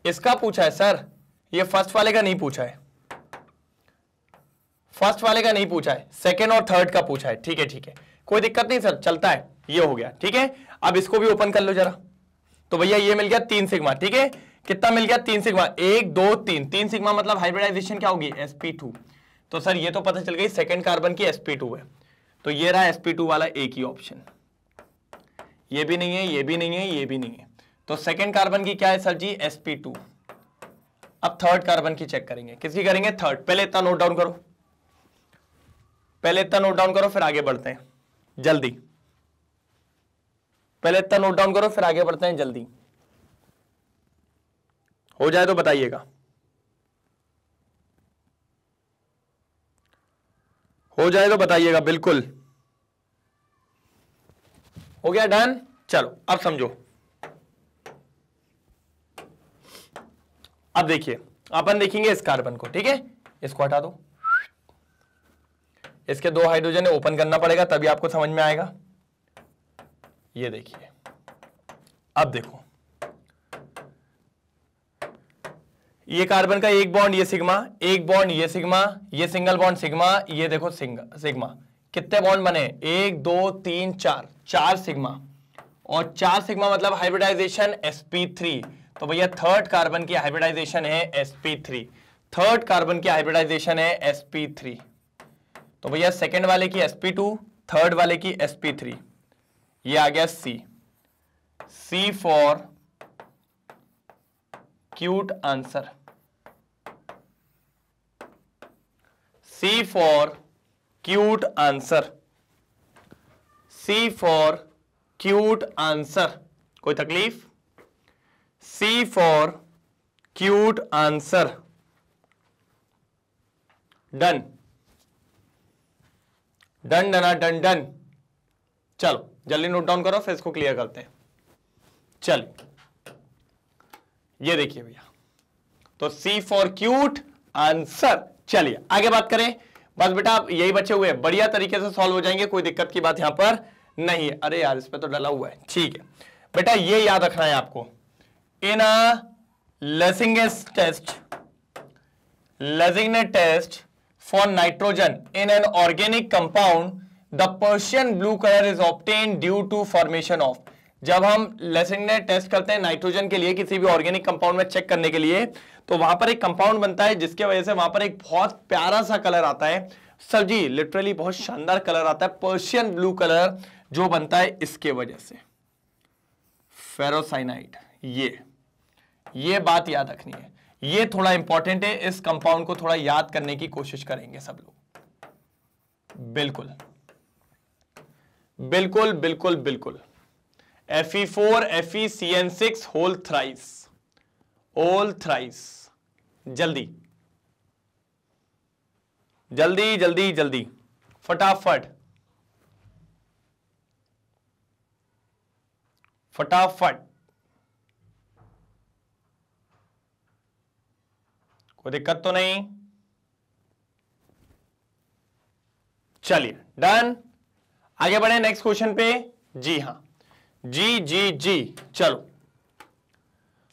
इसका पूछा है सर ये फर्स्ट वाले का नहीं पूछा है फर्स्ट वाले का नहीं पूछा है सेकेंड और थर्ड का पूछा है ठीक है ठीक है कोई दिक्कत नहीं सर चलता है ये हो गया ठीक है अब इसको भी ओपन कर लो जरा तो भैया ये मिल गया तीन सिग्मा ठीक है कितना मिल गया तीन सिग्मा एक दो तीन तीन सिग्मा मतलब हाइब्रिडाइजेशन क्या होगी एसपी टू तो सर ये तो पता चल गई सेकेंड कार्बन की sp2 है तो ये रहा sp2 वाला एक ही ऑप्शन ये भी नहीं है ये भी नहीं है ये भी नहीं है तो सेकेंड कार्बन की क्या है सर जी sp2 अब थर्ड कार्बन की चेक करेंगे किसकी करेंगे थर्ड पहले इतना नोट डाउन करो पहले इतना नोट डाउन करो फिर आगे बढ़ते हैं जल्दी पहले इतना नोट डाउन करो फिर आगे बढ़ते हैं जल्दी हो जाए तो बताइएगा हो जाए तो बताइएगा बिल्कुल हो गया डन चलो अब समझो अब देखिए अपन देखेंगे इस कार्बन को ठीक है इसको हटा दो इसके दो हाइड्रोजन ओपन करना पड़ेगा तभी आपको समझ में आएगा ये देखिए अब देखो ये कार्बन का एक बॉन्ड ये सिग्मा एक बॉन्ड ये सिग्मा ये सिंगल बॉन्ड सिग्मा ये देखो सिग्मा कितने बॉन्ड बने एक दो तीन चार चार सिग्मा और चार सिग्मा मतलब हाइब्रिडाइजेशन sp3 तो भैया थर्ड कार्बन की हाइब्रिडाइजेशन है sp3 थर्ड कार्बन की हाइब्रिडाइजेशन है sp3 तो भैया सेकेंड वाले की sp2 थर्ड वाले की sp3 ये आ गया c c for cute answer C for cute answer C for cute answer कोई तकलीफ C for cute answer done done डना डन डन चलो जल्दी नोट डाउन करो फिर इसको क्लियर करते हैं चल ये देखिए भैया तो सी फॉर क्यूट आंसर चलिए आगे बात करें बस बेटा आप यही बचे हुए हैं बढ़िया तरीके से सॉल्व हो जाएंगे कोई दिक्कत की बात यहां पर नहीं है अरे यार इस पर तो डला हुआ है ठीक है बेटा ये याद रखना है आपको in a test Lassaigne test for nitrogen in an organic compound the Prussian blue colour is obtained due to formation of जब हम लेसिग्ने टेस्ट करते हैं नाइट्रोजन के लिए किसी भी ऑर्गेनिक कंपाउंड में चेक करने के लिए तो वहां पर एक कंपाउंड बनता है जिसके वजह से वहां पर एक बहुत प्यारा सा कलर आता है सर जी लिटरली बहुत शानदार कलर आता है पर्शियन ब्लू कलर जो बनता है इसके वजह से फेरोसाइनाइड ये ये बात याद रखनी है ये थोड़ा इंपॉर्टेंट है इस कंपाउंड को थोड़ा याद करने की कोशिश करेंगे सब लोग बिल्कुल बिल्कुल बिल्कुल बिल्कुल F E four F E C N six whole thrice whole thrice जल्दी जल्दी जल्दी जल्दी फटाफट फटाफट कोई दिक्कत तो नहीं चलिए डन आगे बढ़े नेक्स्ट क्वेश्चन पे जी हां जी जी जी चलो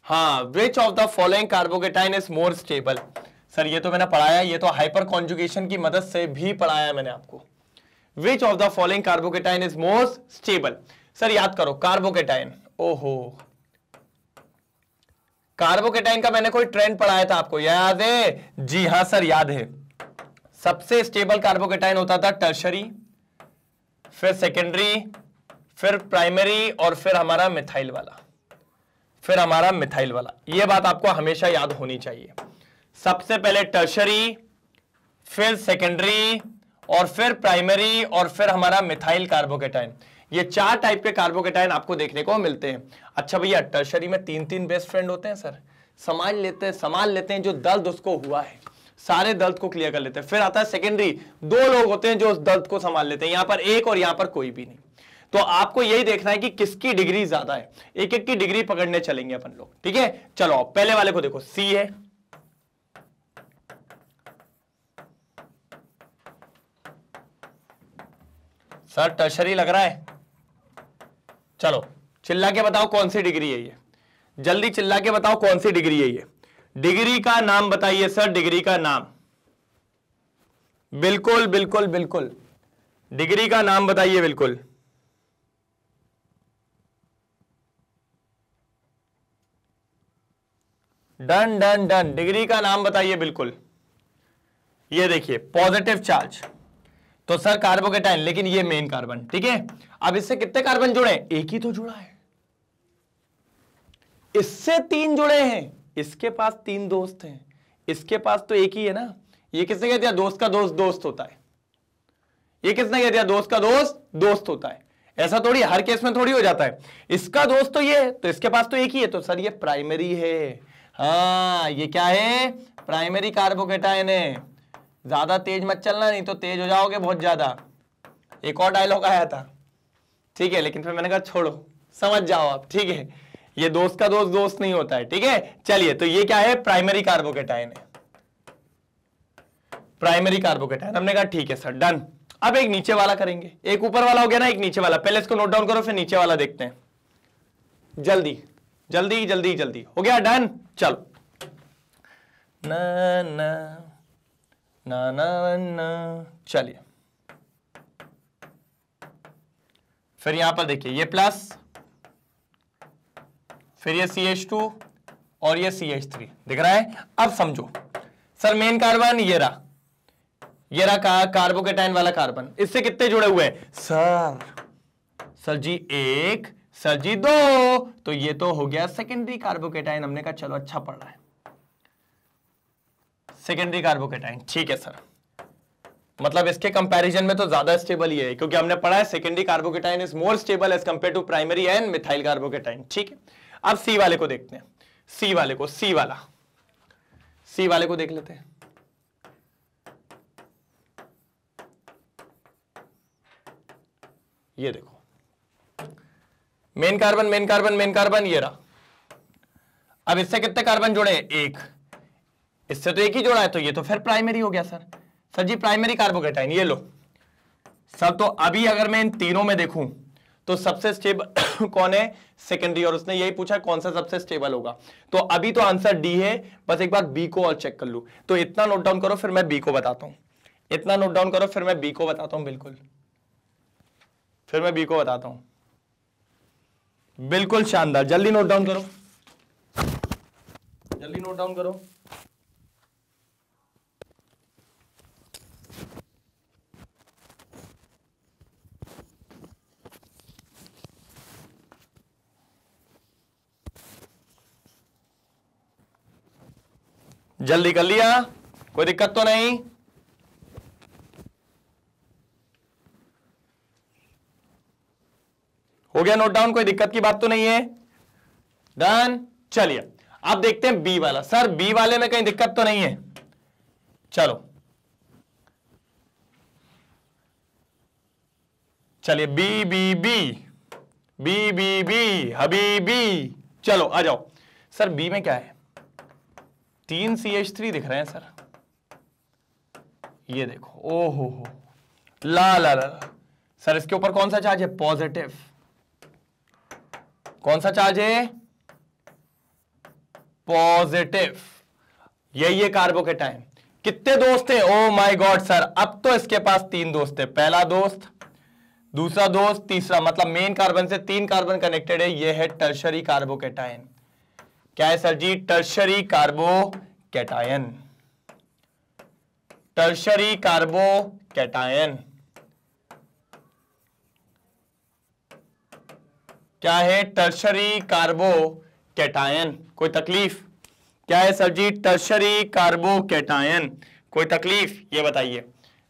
हाँ which of the following carbocation is more stable sir ये तो मैंने पढ़ाया ये तो हाइपर कॉन्जुगेशन की मदद से भी पढ़ाया है मैंने आपको which of the following carbocation is more stable sir याद करो कार्बोकेटाइन ओहो कार्बोकेटाइन का मैंने कोई ट्रेंड पढ़ाया था आपको याद है जी हाँ सर याद है सबसे स्टेबल कार्बोकेटाइन होता था टर्शरी फिर सेकेंडरी फिर प्राइमरी और फिर हमारा मिथाइल वाला फिर हमारा मिथाइल वाला यह बात आपको हमेशा याद होनी चाहिए सबसे पहले टर्शरी फिर सेकेंडरी और फिर प्राइमरी और फिर हमारा मिथाइल कार्बोकेटाइन ये चार टाइप के कार्बोकेटाइन आपको देखने को मिलते हैं अच्छा भैया टर्शरी में तीन तीन बेस्ट फ्रेंड होते हैं सर समाज लेते हैं संभाल लेते हैं जो दर्द उसको हुआ है सारे दर्द को क्लियर कर लेते हैं फिर आता है सेकेंडरी दो लोग होते हैं जो उस दर्द को संभाल लेते हैं यहां पर एक और यहां पर कोई भी नहीं तो आपको यही देखना है कि किसकी डिग्री ज्यादा है एक एक की डिग्री पकड़ने चलेंगे अपन लोग ठीक है चलो पहले वाले को देखो सी है सर टर्शरी लग रहा है चलो चिल्ला के बताओ कौन सी डिग्री है ये जल्दी चिल्ला के बताओ कौन सी डिग्री है ये डिग्री का नाम बताइए सर डिग्री का नाम बिल्कुल बिल्कुल बिल्कुल डिग्री का नाम बताइए बिल्कुल डन डन डन डिग्री का नाम बताइए बिल्कुल ये देखिए पॉजिटिव चार्ज तो सर कार्बोकेटाइन लेकिन ये मेन कार्बन ठीक है अब इससे कितने कार्बन जुड़े एक ही तो जुड़ा है इससे तीन जुड़े हैं इसके पास तीन दोस्त हैं इसके पास तो एक ही है ना ये किसने कह दिया दोस्त का दोस्त दोस्त होता है ये किसने कह दिया दोस्त का दोस्त दोस्त होता है ऐसा थोड़ी हर केस में थोड़ी हो जाता है इसका दोस्त तो ये है तो इसके पास तो एक ही है तो सर ये प्राइमरी है हाँ, ये क्या है प्राइमरी कार्बोकेटाइन है ज्यादा तेज मत चलना नहीं तो तेज हो जाओगे बहुत ज्यादा एक और डायलॉग आया था ठीक है लेकिन फिर मैंने कहा छोड़ो समझ जाओ आप ठीक है ये दोस्त का दोस्त दोस्त नहीं होता है ठीक है चलिए तो ये क्या है प्राइमरी कार्बोकेटाइन है प्राइमरी कार्बोकेटाइन हमने कहा ठीक है सर डन अब एक नीचे वाला करेंगे एक ऊपर वाला हो गया ना एक नीचे वाला पहले इसको नोट डाउन करो फिर नीचे वाला देखते हैं जल्दी जल्दी जल्दी जल्दी हो गया डन चलो चलिए फिर यहां पर देखिए ये प्लस फिर ये सी एच टू और ये सी एच थ्री दिख रहा है अब समझो सर मेन कार्बन ये रहा ये रहा का, कार्बोकेटाइन वाला कार्बन इससे कितने जुड़े हुए हैं सर सर जी एक सर जी दो तो ये तो हो गया सेकेंडरी कार्बोकेटाइन हमने कहा चलो अच्छा पढ़ रहा है सेकेंडरी कार्बोकेटाइन ठीक है सर मतलब इसके कंपैरिजन में तो ज्यादा स्टेबल ही है क्योंकि हमने पढ़ा है secondary carbocation is more stable as compare to primary and methyl carbocation ठीक है अब सी वाले को देखते हैं सी वाले को सी वाला सी वाले को देख लेते हैं ये देखो main carbon main carbon main carbon ये रहा अब इससे कितने कार्बन जुड़े एक इससे तो एक ही जोड़ा है तो ये तो फिर प्राइमरी हो गया sir sir ji primary carbocation ये लो सर तो अभी अगर मैं इन तीनों में देखूं तो सबसे स्टेबल कौन है सेकेंडरी और उसने यही पूछा कौन सा सबसे स्टेबल होगा तो अभी तो आंसर डी है बस एक बार बी को और चेक कर लू तो इतना नोट डाउन करो फिर मैं बी को बताता हूं इतना नोट डाउन करो फिर मैं बी को बताता हूं बिल्कुल फिर मैं बी को बताता हूं बिल्कुल शानदार जल्दी नोट डाउन करो जल्दी नोट डाउन करो जल्दी कर लिया कोई दिक्कत तो नहीं हो गया नोट डाउन कोई दिक्कत की बात तो नहीं है डन चलिए आप देखते हैं बी वाला सर बी वाले में कहीं दिक्कत तो नहीं है चलो चलिए B B B B B B हबी बी चलो आ जाओ सर बी में क्या है तीन सी एच थ्री दिख रहे हैं सर ये देखो ओ हो हो ला ला ला सर इसके ऊपर कौन सा चार्ज है पॉजिटिव कौन सा चार्ज है पॉजिटिव यही है कार्बोकेटाइन कितने दोस्त हैं ओ माय गॉड सर अब तो इसके पास तीन दोस्त है पहला दोस्त दूसरा दोस्त तीसरा मतलब मेन कार्बन से तीन कार्बन कनेक्टेड है यह है टर्शरी कार्बोकेटाइन क्या है sir ji tertiary carbocation tertiary carbocation क्या है टर्शरी कार्बो कैटायन कोई तकलीफ क्या है sir ji tertiary carbocation कोई तकलीफ ये बताइए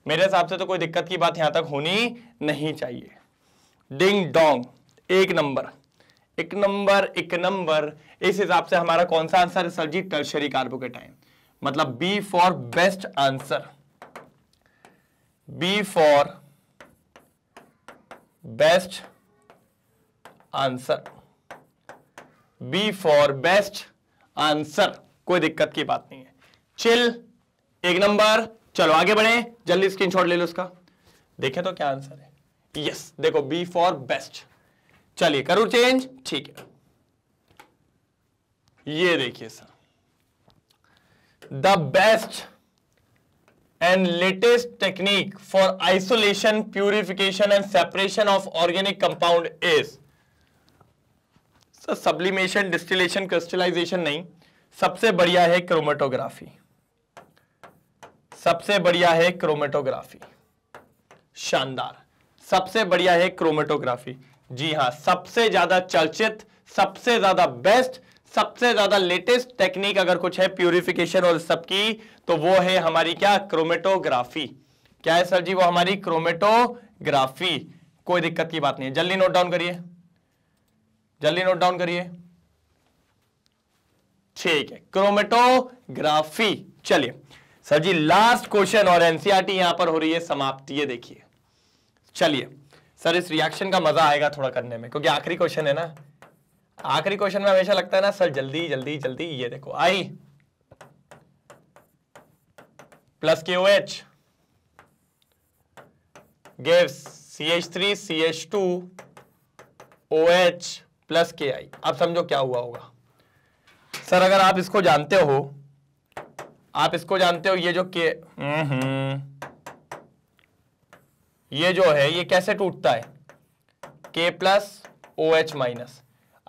मेरे हिसाब से तो कोई दिक्कत की बात यहां तक होनी नहीं चाहिए डिंग डोंग एक नंबर एक नंबर एक नंबर इस हिसाब से हमारा कौन सा आंसर है sir ji tertiary carbocation मतलब B for best answer B for best answer B for best answer कोई दिक्कत की बात नहीं है चिल एक नंबर चलो आगे बढ़े जल्दी स्क्रीनशॉट ले लो उसका देखें तो क्या आंसर है यस देखो बी फॉर बेस्ट चलिए करूँ चेंज ठीक है ये देखिए sir the best and latest technique for isolation purification and separation of organic compound is sublimation distillation crystallization नहीं सबसे बढ़िया है क्रोमेटोग्राफी सबसे बढ़िया है क्रोमेटोग्राफी शानदार सबसे बढ़िया है क्रोमेटोग्राफी जी हां सबसे ज्यादा चर्चित सबसे ज्यादा बेस्ट सबसे ज्यादा लेटेस्ट टेक्निक अगर कुछ है प्यूरिफिकेशन और सबकी तो वो है हमारी क्या क्रोमेटोग्राफी क्या है सर जी वो हमारी क्रोमेटोग्राफी कोई दिक्कत की बात नहीं है जल्दी नोट डाउन करिए जल्दी नोट डाउन करिए ठीक है क्रोमेटोग्राफी चलिए सर जी लास्ट क्वेश्चन और एनसीआरटी e यहां पर हो रही है समाप्ति ये देखिए चलिए सर इस रिएक्शन का मजा आएगा थोड़ा करने में क्योंकि आखिरी क्वेश्चन है ना आखिरी क्वेश्चन में हमेशा लगता है ना सर जल्दी जल्दी जल्दी ये देखो I plus K O H gave C H three C H two O H plus K I अब समझो क्या हुआ होगा सर अगर आप इसको जानते हो आप इसको जानते हो ये जो के हम्म, हम्म। ये जो है ये कैसे टूटता है के प्लस ओ एच माइनस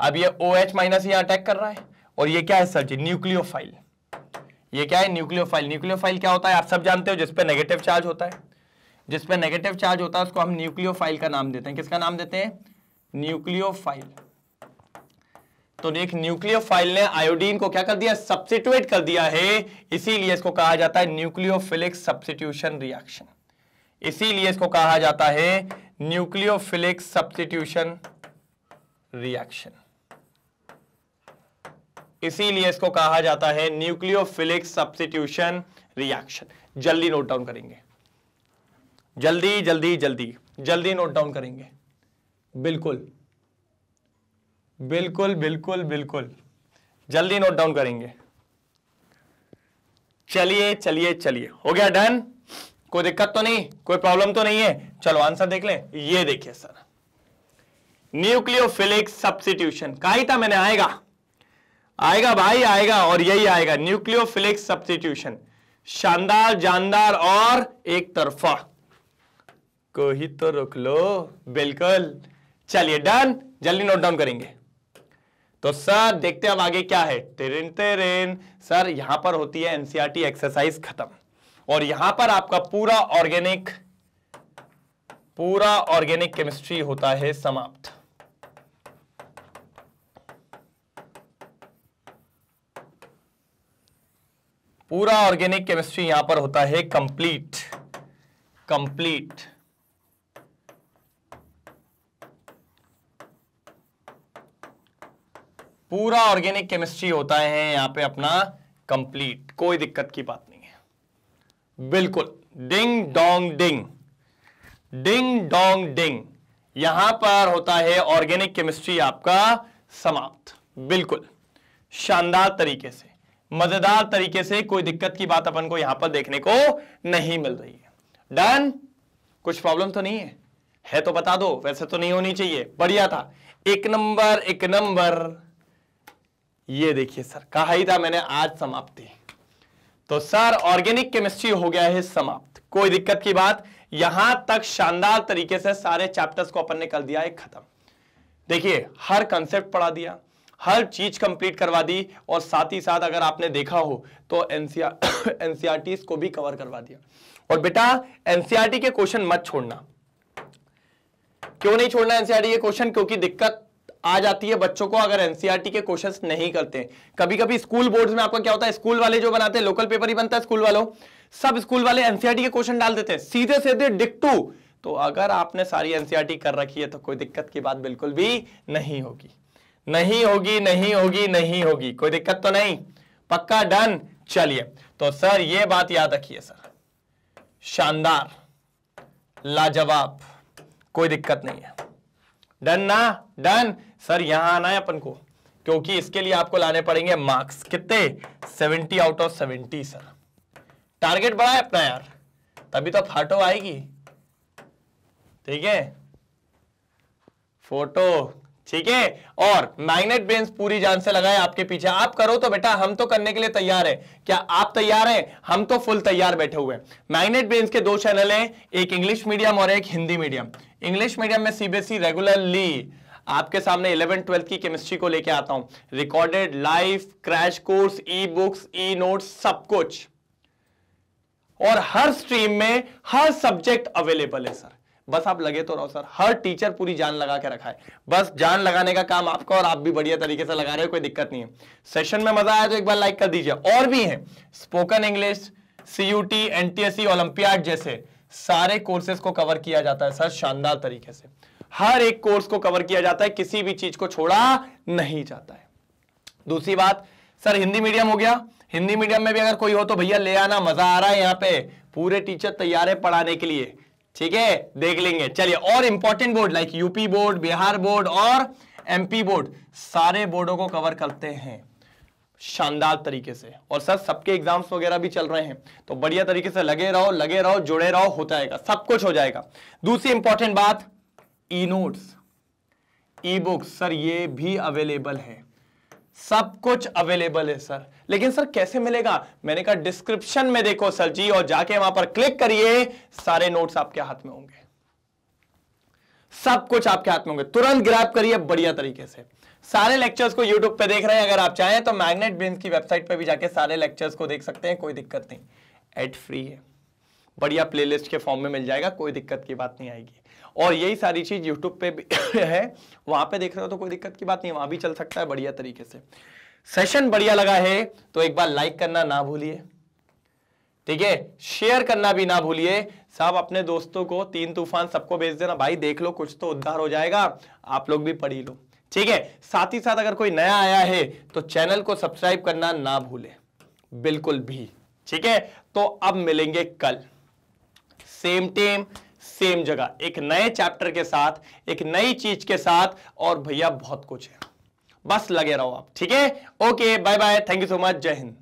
अब ये ओ एच माइनस यहां अटैक कर रहा है और ये क्या है सर जी न्यूक्लियोफाइल ये क्या है न्यूक्लियोफाइल न्यूक्लियोफाइल क्या होता है आप सब जानते हो जिसपे नेगेटिव चार्ज होता है जिसपे नेगेटिव चार्ज होता है उसको हम न्यूक्लियोफाइल का नाम देते हैं किसका नाम देते हैं न्यूक्लियोफाइल तो देख न्यूक्लियोफाइल ने आयोडीन को क्या कर दिया सब्सिट्यूएट कर दिया है इसीलिए इसको कहा जाता है न्यूक्लियोफिलिक सब्सिट्यूशन रिएक्शन इसीलिए इसको कहा जाता है न्यूक्लियोफिलिक सब्सिट्यूशन रिएक्शन इसीलिए इसको कहा जाता है न्यूक्लियोफिलिक सब्सिट्यूशन रिएक्शन जल्दी नोट डाउन करेंगे जल्दी जल्दी जल्दी जल्दी नोट डाउन करेंगे बिल्कुल बिल्कुल बिल्कुल बिल्कुल जल्दी नोट डाउन करेंगे चलिए चलिए चलिए हो गया डन कोई दिक्कत तो नहीं कोई प्रॉब्लम तो नहीं है चलो आंसर देख लें ये देखिए सर न्यूक्लियोफिलिक सब्सिट्यूशन कहा ही था मैंने आएगा आएगा भाई आएगा और यही आएगा न्यूक्लियोफिलिक सब्सिट्यूशन शानदार जानदार और एक तरफा को ही तो रोक लो बिल्कुल चलिए डन जल्दी नोट डाउन करेंगे तो सर देखते हैं अब आगे क्या है तेरेन तेरेन सर यहां पर होती है एनसीआरटी एक्सरसाइज e खत्म और यहां पर आपका पूरा ऑर्गेनिक पूरा ऑर्गेनिक केमिस्ट्री होता है समाप्त पूरा ऑर्गेनिक केमिस्ट्री यहां पर होता है कंप्लीट कंप्लीट पूरा ऑर्गेनिक केमिस्ट्री होता है यहां पे अपना कंप्लीट कोई दिक्कत की बात नहीं है बिल्कुल ding dong ding ding dong ding यहां पर होता है ऑर्गेनिक केमिस्ट्री आपका समाप्त बिल्कुल शानदार तरीके से मजेदार तरीके से कोई दिक्कत की बात अपन को यहां पर देखने को नहीं मिल रही है डन कुछ प्रॉब्लम तो नहीं है है तो बता दो वैसे तो नहीं होनी चाहिए बढ़िया था एक नंबर एक नंबर ये देखिए सर कहा ही था मैंने आज समाप्ति तो सर ऑर्गेनिक केमिस्ट्री हो गया है समाप्त कोई दिक्कत की बात यहां तक शानदार तरीके से सारे चैप्टर्स को अपन ने कर दिया है खत्म देखिए हर कंसेप्ट पढ़ा दिया हर चीज कंप्लीट करवा दी और साथ ही साथ अगर आपने देखा हो तो एनसीआर एनसीआरटी को भी कवर करवा दिया और बेटा एनसीआरटी के क्वेश्चन मत छोड़ना क्यों नहीं छोड़ना एनसीआरटी के क्वेश्चन क्योंकि दिक्कत आ जाती है बच्चों को अगर एनसीईआरटी e के क्वेश्चंस नहीं करते कभी कभी स्कूल बोर्ड्स में आपका क्या होता है स्कूल वाले जो बनाते हैं लोकल पेपर ही बनता है स्कूल वालों सब स्कूल वाले एनसीईआरटी e के क्वेश्चन डाल देते हैं सीधे सीधे डिक्टू तो अगर आपने सारी एनसीईआरटी e कर रखी है तो कोई दिक्कत की बात बिल्कुल भी नहीं होगी नहीं होगी नहीं होगी नहीं होगी कोई दिक्कत तो नहीं पक्का डन चलिए तो सर ये बात याद रखिए सर शानदार लाजवाब कोई दिक्कत नहीं है डन ना डन सर यहां आना है अपन को क्योंकि इसके लिए आपको लाने पड़ेंगे मार्क्स कितने 70 आउट ऑफ 70 सर टारगेट बड़ा है अपना यार तभी तो फाटो आएगी ठीक है फोटो ठीक है और मैग्नेट बेंस पूरी जान से लगाए आपके पीछे आप करो तो बेटा हम तो करने के लिए तैयार है क्या आप तैयार हैं हम तो फुल तैयार बैठे हुए मैग्नेट बेंस के दो चैनल हैं एक इंग्लिश मीडियम और एक हिंदी मीडियम इंग्लिश मीडियम में सीबीएसई रेगुलरली आपके सामने इलेवन ट्वेल्थ की केमिस्ट्री को लेके आता हूं recorded life crash course e books e note सब कुछ और हर स्ट्रीम में हर सब्जेक्ट अवेलेबल है सर बस आप लगे तो रहो सर हर टीचर पूरी जान लगा के रखा है बस जान लगाने का काम आपका और आप भी बढ़िया तरीके से लगा रहे हो कोई दिक्कत नहीं है सेशन में मजा आया तो एक बार लाइक कर दीजिए और भी है spoken English CUET NTSE olympiad जैसे सारे कोर्सेज को कवर किया जाता है सर शानदार तरीके से हर एक कोर्स को कवर किया जाता है किसी भी चीज को छोड़ा नहीं जाता है दूसरी बात सर हिंदी मीडियम हो गया हिंदी मीडियम में भी अगर कोई हो तो भैया ले आना मजा आ रहा है यहाँ पे पूरे टीचर तैयार है पढ़ाने के लिए ठीक है देख लेंगे चलिए और important board like UP board Bihar board और एमपी बोर्ड सारे बोर्डों को कवर करते हैं शानदार तरीके से और सर सबके एग्जाम्स वगैरह भी चल रहे हैं तो बढ़िया तरीके से लगे रहो लगे रहो जुड़े रहो होता जाएगा सब कुछ हो जाएगा दूसरी इंपॉर्टेंट बात e notes e books sir ये भी अवेलेबल है सब कुछ अवेलेबल है सर लेकिन सर कैसे मिलेगा मैंने कहा डिस्क्रिप्शन में देखो सर जी और जाके वहां पर क्लिक करिए सारे नोट्स आपके हाथ में होंगे सब कुछ आपके हाथ में होंगे तुरंत ग्रैप करिए बढ़िया तरीके से सारे लेक्चर्स को यूट्यूब पे देख रहे हैं अगर आप चाहें तो मैग्नेट बिन्स की वेबसाइट पर भी जाके सारे लेक्चर्स को देख सकते हैं कोई दिक्कत नहीं एड फ्री है बढ़िया प्लेलिस्ट के फॉर्म में मिल जाएगा कोई दिक्कत की बात नहीं आएगी और यही सारी चीज़ यूट्यूब पे भी है वहां पे देख रहे हो तो कोई दिक्कत की बात नहीं वहां भी चल सकता है बढ़िया तरीके से सेशन बढ़िया लगा है तो एक बार लाइक करना ना भूलिए ठीक है शेयर करना भी ना भूलिए सब अपने दोस्तों को तीन तूफान सबको भेज देना भाई देख लो कुछ तो उद्धार हो जाएगा आप लोग भी पढ़ी लो ठीक है साथ ही साथ अगर कोई नया आया है तो चैनल को सब्सक्राइब करना ना भूले बिल्कुल भी ठीक है तो अब मिलेंगे कल सेम टेम सेम जगह एक नए चैप्टर के साथ एक नई चीज के साथ और भैया बहुत कुछ है बस लगे रहो आप ठीक है okay bye bye thank you so much Jai Hind